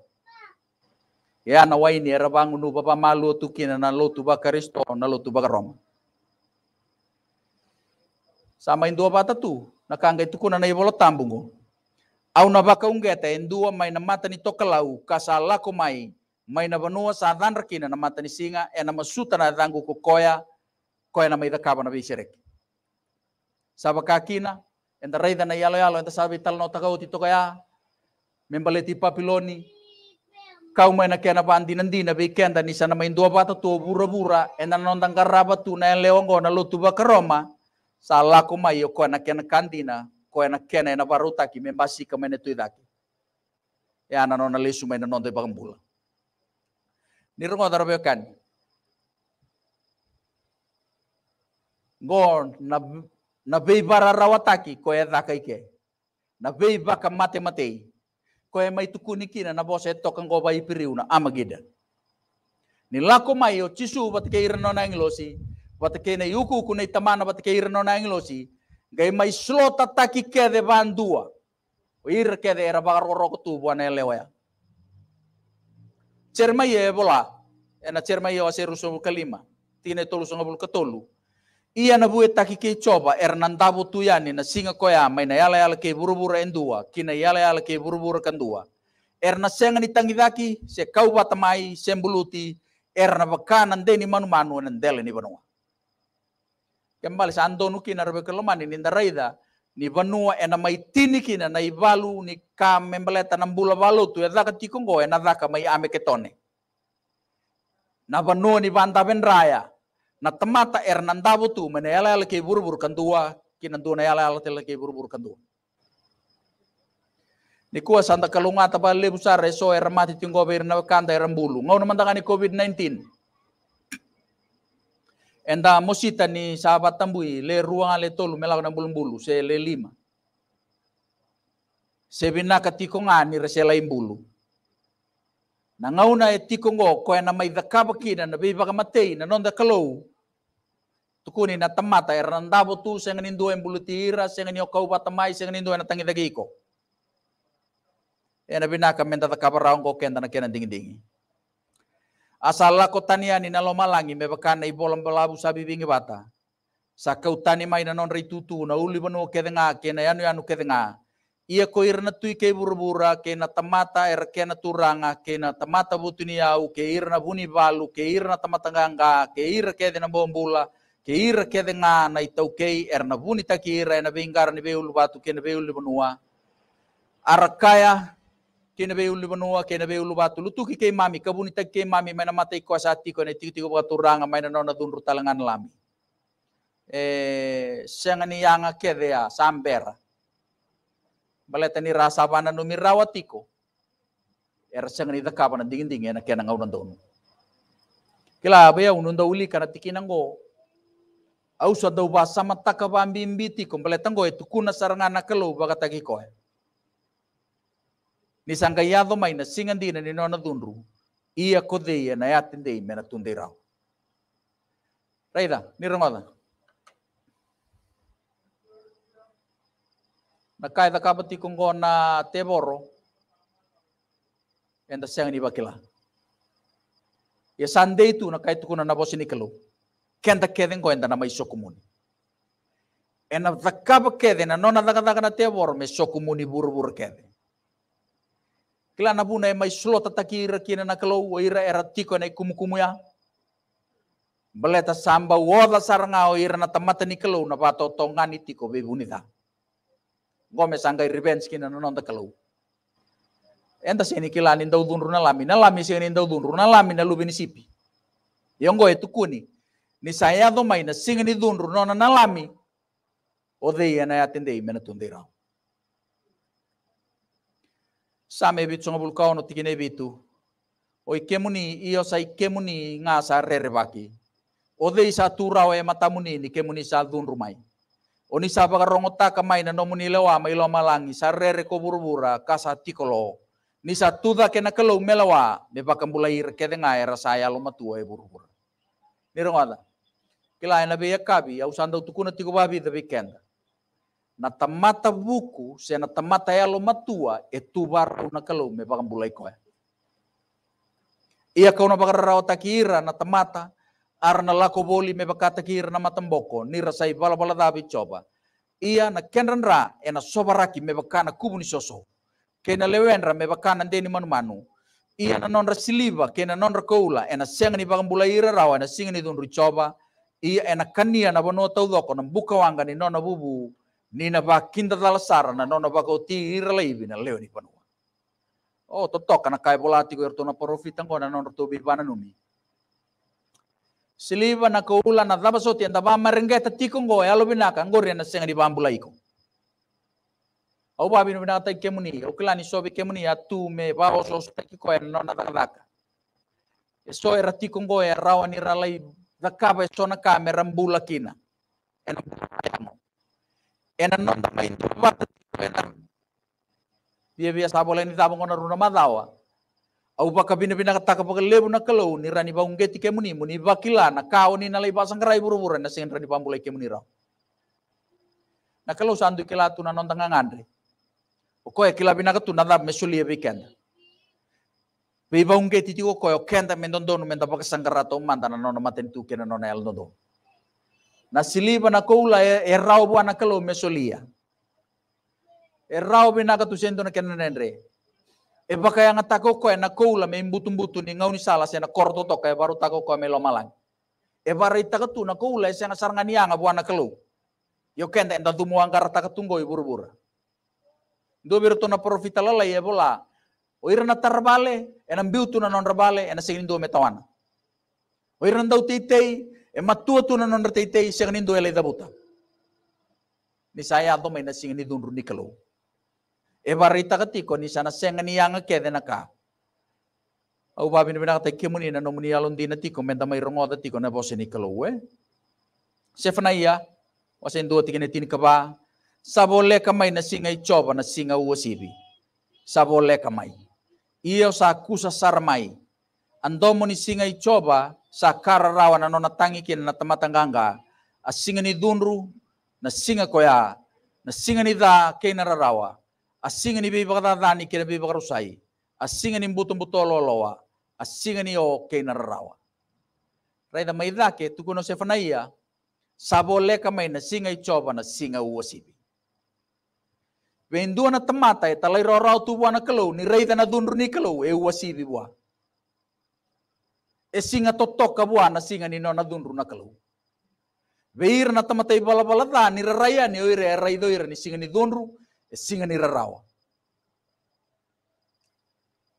Ya e na waini era bangunu papa malu tu kena na lotu bakaristo na lotu bakarom. Sama Indo bata tu na kanga itu kuna na ibolo tambungo. Au na baka ungeta en endua mai na mata ni toka kasala ko mai mai na banua sa dan rakina na mata ni singa e na masuta na dangu ko koya koya na mai na biserek. Saba kakina enda rei na yalo yalo enda sabi tal no takau ya, ti tokaya membale membaleti papiloni kau mai na kena bandi nandi na be kenda ni sana mai dua bata tu bura bura enda nondang karaba tu na e leongo na lotu ba karoma sala ko mai e ko na kena kandina ko ena na ena varutaki me basi ka mene tuidaki. E ana nona lesu mene non te pagambula. Ni rongo daro beo kani. na na bei bara rawataki ko e daka ike. Na bei baka mate matei. Ko e mai tukuni kina na bose e tokan go bai piriuna amagida. Ni lako mai o chisu bat na englosi. Bat na yuku kunai tamana bat ke irno na englosi gai mai slota taki kede bandua ir de era bagar roko tu buana lewaya cerma ye bola ena cerma ye wase rusu kalima tine tolu sunga bulu ketolu ia na buet taki ke coba er ernandabu tu yani na singa koya mai na yala e yala ke burubura dua. kina yala yala ke burubura kandua er na senga ni daki se kau batamai sembuluti er na bakanan deni manu manu enan deli ni banua kembali sandonu na rebe kelemani ni ndaraida ni vanua ena maitini kina na ivalu ni ka membeleta ya ya na mbula valotu tu dhaka tikongo tikungo ena zaka mai ame ketone. Na vanua ni vanda raya na temata er nandavu tu mena yala yala kei burbur kandua kina ndua na yala yala tela kei burbur kandua. Ni kuwa santa kalunga tapa lebu sare so er mati tinggo be na kanda er mbulu. Ngau na COVID-19. Enda mosita ni sahabat tambui le ruang le tolu melakukan bulum bulu se le lima. Sebina ketikongan ni resela lain bulu. Nangauna e tikongo ko na mai dakaba kina na biba ka matei na nonda kalou. Tukuni na tamata e randabo tu se ngani ndua embulu tira se ngani okau batamai se ngani ndua na tangi dagiko. E na binaka menta dakaba raung ko kenta na kena dingi dingi. Asal lako taniani na lo malangi me bakana i bolam sabi bingi bata. Sa kau tani mai na non ritutu na uli banu kedenga ke na yanu yanu ke kedenga. Ia ko irna tui ke burbura ke na tamata er ke na turanga ke na tamata butuni au ke irna buni balu ke irna tamata ganga ke ir ke dena bombula ke ir ke denga na itau ke er na buni takira na bingar ni beulu batu ke na beulu banua. Arakaya kena be ulu banua kena be ulu batu lutu ki kei mami kabuni tak kei mami mana mata iko asati ko ne tiku tiku batu ranga mana nona ruta talangan lami eh sengani yanga kedea ya, sambera ni rasa bana numi rawatiko er sengani daka bana dingin dingin ena kena ngau nandonu kila be ya ununda uli kana tikinango au basa ba sama takabambi mbiti kompletanggo kuna sarangana kelo bagatagi koe nisa ngai athomaina cing'athine ni nona thundru ia kå thä na yatĩ ndä ime na tundä rao raitha nä na kaitha kabati kå ngona teboro enda bakila ya sandei itu na kaitukuna na bosi nikelo kenda kethe ngo enda na mai kumuni ena thakaba kethe na nona thakathaga na teboro me sokumuni kumuni burubur Kila na buna e mai slota taki ira kina na kalo o ira era tiko na kumukumu ya. Beleta samba wala saranga o ira na tamata ni kalau na tonga tongani tiko bebunita. Gome sangai revenge kina na nonda kalau. Enta sini kila ni ndau runa lami na lami sini ndau dun runa lami na lubi ni sipi. Yongo e tukuni. Ni saya do mai na singa ni dun na na lami. O ena ya atendei mena same bitu ngabul kaono tikine bitu o muni iyo sa ikemuni ngasa rerebaki ode tura o e matamuni ni kemuni sa dun rumai oni sa rongota mai na nomuni lewa ma ilo malangi sa rere ko burbura sa tikolo ni sa tuda ke na kelo melawa me ke rekede ngai e rasaya lo matua e burbura ni ada. kila e na be kabi au sandau tukuna babi the bikenda na tamata buku se na tamata ya lo matua e tubar na kalau me pakan bulai koe. Ia kau na bakararao takira na tamata arna lako boli me bakata kira na matamboko ni rasai bala bala dabi coba. Ia na kenran ra e na sobaraki me na kubuni soso. Kena lewenra me na ndeni manu manu. Ia na non rasiliva kena non rakoula e na senga ni bakan bulai ira rawa e na singa ni dun coba. Ia e na kania na bano tau na buka wangani nona bubu Nina pa kinta sarana na nona pa ko tirlay bina leo ni panua. Oh, toto kana kai bolati ko erto na porofitan ko na nona to bibana nuni. na ko ula na dabaso ti anda ba marenggeta go alo binaka ngori e na senga di bambula iko. Au ba binu binata kemuni, sobi kemuni atu me ba oso staki ko en nona daka. Eso era tikong go era rawan iralai dakaba eso na kina. Enam enan bia bia sabo leni tabo ngona runa madawa au ah. baka bina bina kata ka paka lebu na kalau ni rani baung geti ke muni muni bakila na kau ni nalai pasang kerai buru buru na sing rani pambule ke muni rau na kalau sandu kila tu na tanga ngandri oko e kila bina katu na dab mesuli e bikenda Bibaung geti tiko koyo kenda mendon donu menda paka sanggara nono maten tuke kena nona el nodo na siliba na koula e rau bua na kalo mesolia. E rau bina ka tusendo na e kenenenre. E baka yang e atako koe na koula me imbutu mbutu ni ngau ni se na korto toka e baru tako koe me malang. E baru katu na koula e sarangan yang bua na kalo. Yo kenta enta tumu angkara takatung i buru-buru. biru tona profita lala e bola. O ira na tarbale, enam biutu na non rabale, enam na e dua metawana. O ira na dau titei, E tua tuna non reteitei siang nindu elei dabuta. Ni saya ato maina singa ni dunru ni kalau. E barita katiko ni sana senga yanga kede na ka. Au babin bina katai kimuni na nomuni alon dina tiko menta mai rongoda tiko na bose ni kalau eh? Sefana ia, wasen dua tiga netin kaba, sabole kamai na singa i coba na singa uasibi. Sabole kamai. Ia sa kusa sarmai. Ando ni singa icoba sa kararawa na nona tangikin na tamatangganga. A singa ni dunru na singa koya. Na singa ni da kay nararawa. A singa ni bibagdadani kina bibagarusay. A singa ni butong A singa ni o kay nararawa. Raida may dake tukuno se fanaya. Sabole kamay na singa na singa uwasibi. Wendua na tamata e talay raraw tuwa na kalaw. Ni raida na dunru ni kelo E uwasibi buwa e singa toto kabua na singa ni nona dunru na kalu. Veir na tamata i balabalada ni raraya ni oire raido ira ni singa ni dunru e singa ni rarawa.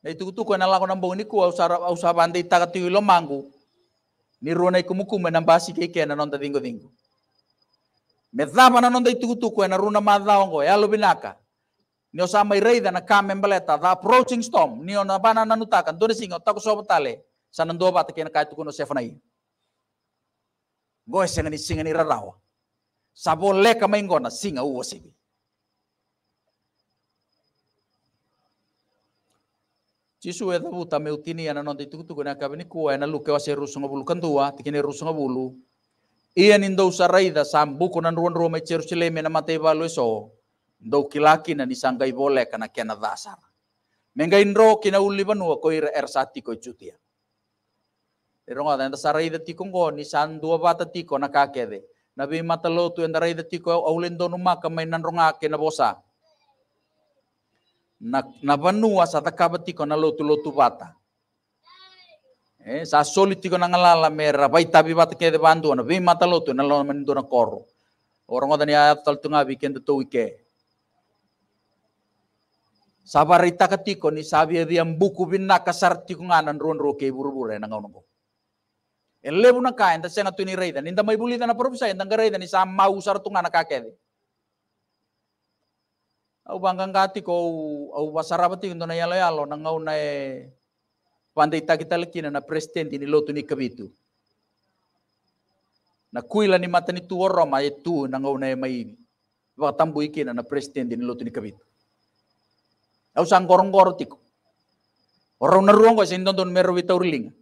Na itu tu ko na lako nambong ni ko ausara ausabande itaka tu lomangu ni rona i kumukuma na basi ke na nonda dingo dingo. na nonda itu tu ko na runa madaongo e alo binaka. Ni osama i na kame mbaleta da approaching storm ni ona bana na nutakan dore singa taku tale sanando ba ta kena kai tukuno sefanai go sengani singani rarawa sabo leka maingona singa uwo sibi Jisu eta buta meutini ana nonti tuku tuku na kabini kuwa ana e luke wasi rusunga bulu kantua tikini rusunga bulu. Ia nindau saraida sambu nruan ruwa ruan ceru sileme na matei balu eso. Ndau kilaki na nisanggai boleh kana kena dasar. Mengain ro kina uli banua koira ersati koi e cutia. Ironga dan sarai da tikongo ni san dua bata tiko na kakede. Nabi mata tu yang darai da tiko aulin donu maka mainan ronga ke na bosa. Na, na banua sa takaba tiko na lotu lotu bata. Eh, sa soli tiko na ngalala mera bai tabi bata kede bandu na bi mata lotu na lona manindo na Orongo Orang odan ayat tal tunga bikin tu ike. Sabarita ketiko ni sabi dia buku bin nakasar nganan ronro roke buru-buru na nangau. Elebu na ka enta sena tu ni dan inta mai bulida na profusa enta ka dan isa mau sar ngana kake de. Au bangang kati ko au wasarabati unto na yalo yalo na ngau na e pandai ta kita lekina na presiden ni lotu ni kabitu. Na kuila ni mata ni tuwa Roma e tu na ngau na e mai tambu ikina na presidenti ni lotu ni kabitu. Au sang gorong tiko. Orang ruong ko e sa indon don meru vitauriling'a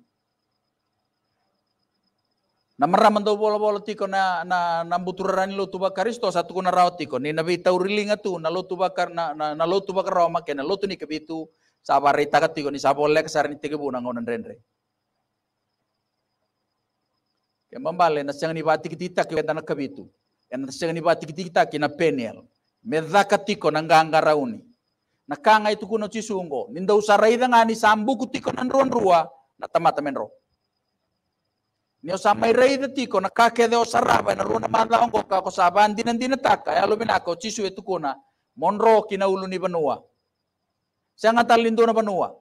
namara mantau bola bola tiko na na na lo tuba karisto satu kuna rao tiko ni nabi tau rilinga tu na lo tuba kar na na, na lo tuba kar rao na lo tu ni kebitu sabar takat tiko ni sabo lek sarni tike bu na ngonan rendre mambale na siang ni bati kita ke dana kebitu na bati ke na penel medaka tiko na nganga rauni na kanga itu kuno cisungo ninda usarai ngani sambu kutiko na ruan rua na tamata menro Ni usamay rei da tiko na kake de osaraba na luna madla ongo ka ko saban dinan dinataka ya lumina ko chisu etukuna monro kinaulo ni banua. Siya nga talindo na banua.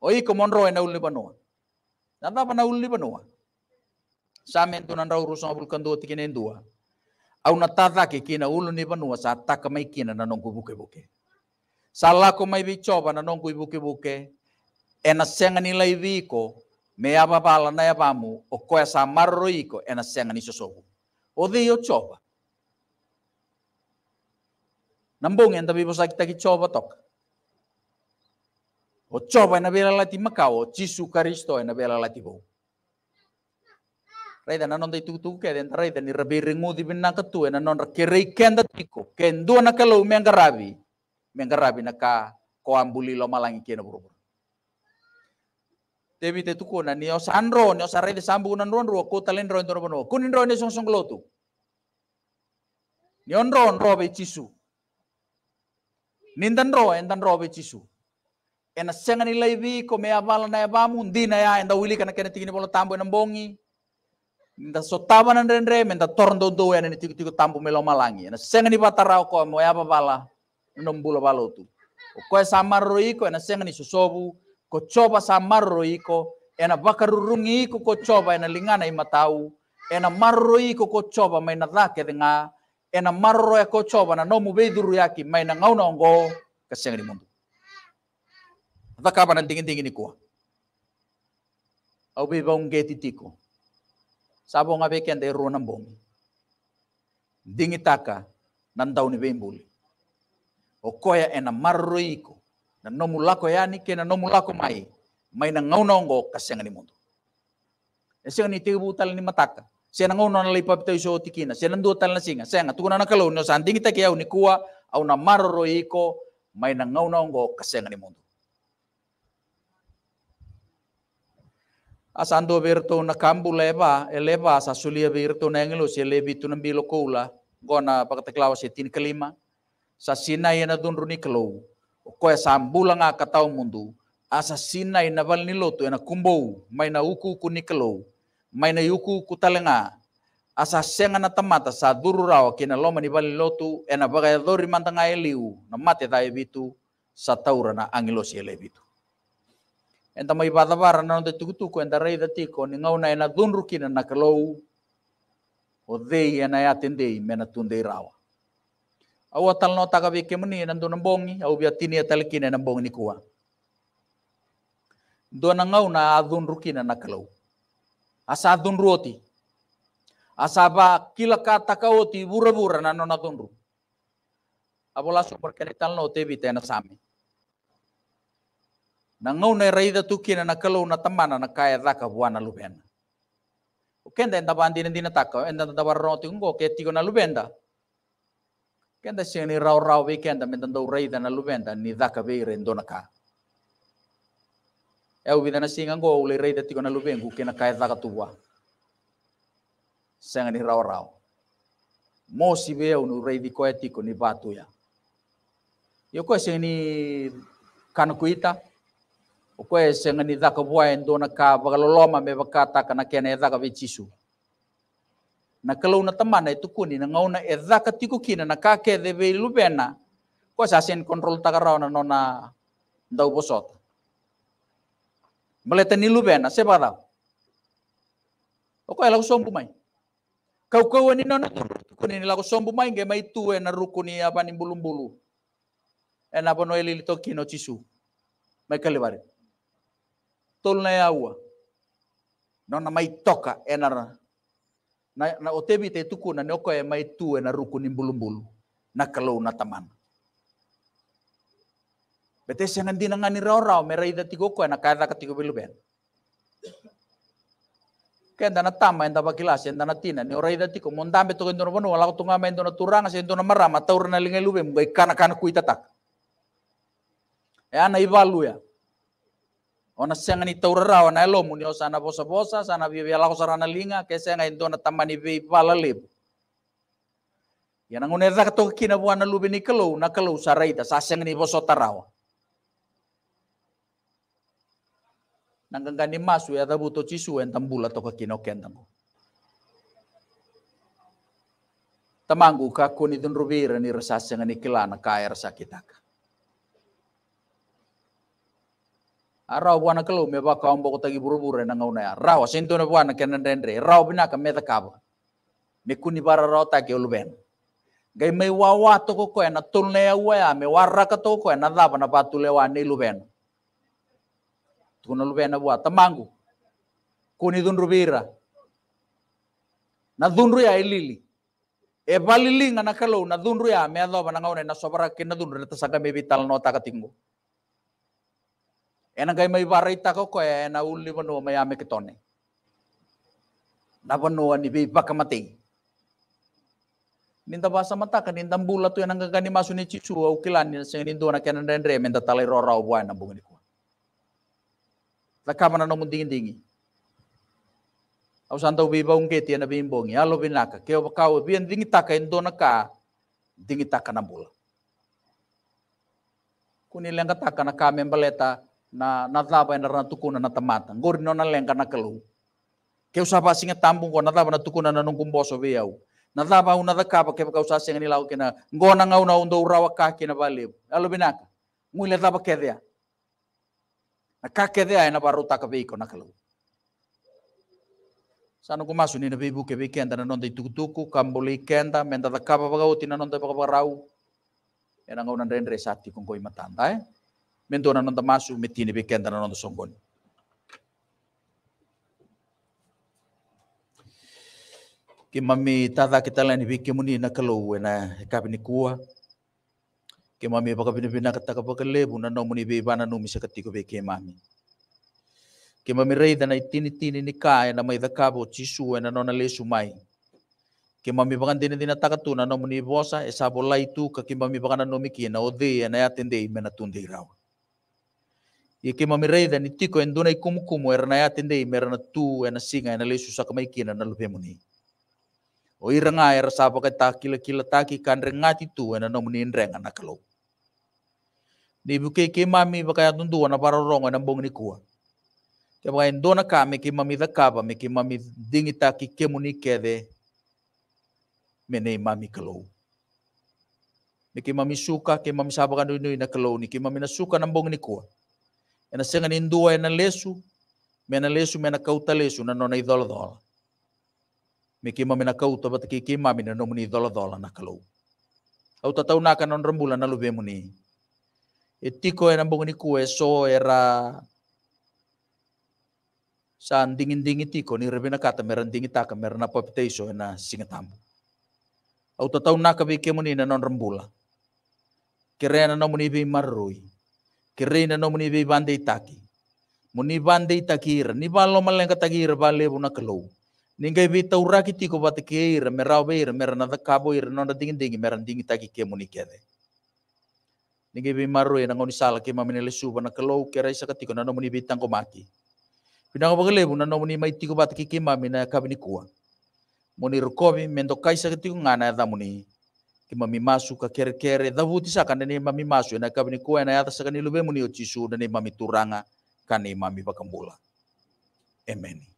O iko monro na naulo ni banua. Nata pa naulo ni banua. Sa amin to nang raurusong abulkando tikin na indua. ke kina kinaulo ni banua sa ataka mai kina na nong kubuke-buke. Sa lako mai bichoba na nong kubuke-buke. E na siya nga me apa pala na apa mu o ya ko esa marroiko ena senga ni sosobu o de o choba nambung en tabi bosa kita ki choba tok o choba na bela lati makao jisu kristo na bela lati bo Raida na non dai tutu ke den raida ni rabi ringu di binna ketu ena non ken kenda tiko ken dua na kalau me menggarabi na ka ko ambuli lo malangi na buru-buru Tebi te tukuna ni Ron, anro ni os arrede sambu unan ron ruo kota len ron toro bono kunin ron ni song song lotu. Ni on ron ro be cisu. dan ro dan ro be cisu. Ena senga ni vi ko me avala na ya di na ya enda wili kana kena tigini bolo tambo ena bongi. Nda sotaba na renre menda torndo do ya ni tiku tiku tambo melo malangi. Ena senga ni batarau ko mo ya babala nombula balotu. Ko samar roi ko ena senga ni susobu. kocoba sa marroi ko ena vakarurungi ko kocoba ena lingana i matau ena marroi ko kocoba mai na rake denga ena marroe ko kocoba na nomu veiduru yaki e mai na ngauna ongo kasengri mundu Takapa ng tingin-tingin ni kuha. Au be bang getitiko. Sabo nga be kende ro ng bomi. Dingitaka nandaw ni bembuli. O koya ena marroiko. na nomu lako yani ya ke na nomu lako mai mai na ngau nongo kasenga ni mundu esenga ni tibu tal ni mataka sena ngau non lai papita iso tikina sena ndu tal na singa senga tukuna na kalau no sanding ta ke au ni kua au na maroro e iko mai na ngau nongo kasenga ni mundu asando virto na kambu leva eleva sa sulia virto na engelo si e levi tu nambi lokula gona pakateklawa se tin kelima sa sina yana e dunruni kelou koesambulangaa katau mundu asa sinai na ni nilotu ena kumbou mai na uku ku nikelou mai na uku ku talenga asa senga na tamata sa dururawa kina loma ni val nilotu ena bagayadori mantanga eliu na mate ta ebitu sa taura na angilosi ele ebitu enta mai badavara na onde tukutuku enta rei da tiko ni ngauna ena dunru kina na kelou o dei ena atendei mena tundei rawa Au atal no takabi kemeni nandu nambongi au biatini atalkina ya nambongi ni kuwa. Do nangau na adun na nakalau. Asa adun ruoti. Asa ba kila kata kauti bura-bura nano nadun ru. Abola super tal no tebi na sami. Nangau na raida na nakalau na tamana na kaya daka buana lubena. Ukenda enda bandi nendina takau, enda enda barro tingo ke tigo na lubenda. kenda ni rau rau we kenda ndo tando reida na luvenda ni daka vi rendona ka e u vidana singa ngo ule reida tiko na luvengu kena kai dhaka tuwa senga ni rau rau mosi ve unu reidi ko etiko ni batu ya yo ko seni kuita o ko senga ni dhaka bua endona ka loloma me bakata kana kena dhaka vei chisu na kalau na tamana itu kuni na ngau na edha katiku kina na kake de be lubena ko sa sen kontrol takarau na nona ndau posot melete ni lubena se parau ko elau sombu mai kau kau ni nona kuni ni lagu sombu mai nge mai tu na rukuni apa ni bulu-bulu ena bono eli toki kino chisu mai kalebare tolna ya ua nona mai toka enara na, na o te tuku na neoko e mai tu e na ruku ni mbulumbulu na kalau na taman. Bete se ngandi na ngani rao rao me raida tigo ko na kada ka tigo belu ben. Ken dana tama enda daba kilas e dana tina ni oraida tiko mondambe to endo bono wala tunga ngame endo na turanga se endo marama taur na linga mbai kana kana kuita tak. E ana ivalu ya. Ona senga ni rara ona elo muni na bosa bosa sana bibi ala osana linga ke senga indo na tamani bi pala lip. Yana ngone ra to kina buana lubi ni kelo na kelo saraita sa senga ni boso tarawa. Nangkang masu ya tabu to cisu en tambula to kino kentang. Tamangku kakuni tun rubira ni rasa senga ni kilana kaya rasa kitaka. Arau buana kelu me ba kaum tagi buru-buru na ngau na rau sinto na buana kena dendre rau bina ka meta kaba me kuni bara rau ta ke uluben gai me wawa to ko ko na tul ne wa ya me warra ka to ko na daba na patu le wa ne luben tu na luben na bua tamangu kuni dun rubira na dunru ya ilili e balilinga na kalau na dunru ya me adoba na ngau na sobara ke na dunru ta saka me vital nota ka tinggu Ena gai mai varita ko ko e, ena uli manu mai ame ketone. Na manu ani bi pakamati. Ninta basa mata kan ninta bula tu enang gani masu ni cicu au kilani sing nindu na kenan rendre menta tale rora au buana bungi ko. La kamana no mundingi dingi. Au santa ubi ba unge tiana bi alo binaka ke au kau bi dingi taka indona e ka dingi taka na bula. Kunileng kataka na kamen baleta na natlapa yang na tukuna na tamata. Ngori no naleng na kelu. Ke usapa singa tampung ko natlapa na tukuna na nungkum boso Natlapa una dakapa ke kau sasa singa lau kena ngona ngau na undo urawa kaki na balib. Alu binaka. Ngui letlapa kedea. Na kakedea na baru beiko na kelu. Sana ko masu ni na bibu ke bikenda na nonda itukutuku, kambole ikenda, menda dakapa bagauti na nonda Enang ngau na rendre sati kong koi matanda eh mento na nonta masu metini beken kenta na nonta songoni. mami tata kita lain be muni na kalau eh, na kapini kua. Ki mami baka pini pina kata kapa kele buna no muni be bana no misa katiko be mami. Ki mami rei dana itini tini ni ka eh, na mai dakabo chisu eh, na nona lesu mai. ke mami bakan dini dina takatuna no muni bosa esa itu, tu ka ke mami bakan no na ode na ya mena rawa e ke mamirei dan itiko en dunai kumukumu er na yatende mer na tu er singa ena er lesu saka kina na lupe muni o iranga er sapa ka takila kila taki kan rengati tu en er na muni en renga na kalo ni buke ke mami baka ya tundu na barorong na bong ni kuwa ke baka endona ka me ke mami da kaba me ke mami dingita ki ke muni kede menei mami kalo Ni ke mami suka, ke mami sabakan dulu na kalo, ni ke mami na suka nambong ni kua ena senga ni ndua ena lesu mena lesu mena kauta lesu na nona idola dola me kima mena kauta bata ki kima mena no muni idola dola na kalau au tatau naka non rambula na lube muni e tiko ena bongo kue so era saan dingin dingin tiko ni rebena kata meran dingin taka meran apa ena e singatambu au tatau naka bi kemuni na non rambula kerena no bi marrui kirena no muni vi bande itaki muni bande itakira ni balo malenga tagira bale buna kelo ninga be tauraki tiko batekira merau beira merana da kabo dingin nonda ding meran ding taki ke muni kede ninga vi maru na ngoni sala ke mamene le suba na kelo kera isa katiko na no muni tango maki pinang bagale buna no muni mai tiko bateki ke mamina ya kabini kuwa muni rukobi mendo kaisa katiko ngana da ya muni que mami masu ka kere kere da vuti sa kan mami masu na ka ni kue, ya sa kan ni lube muni uchi su mami turanga kan ni mami pakambula amen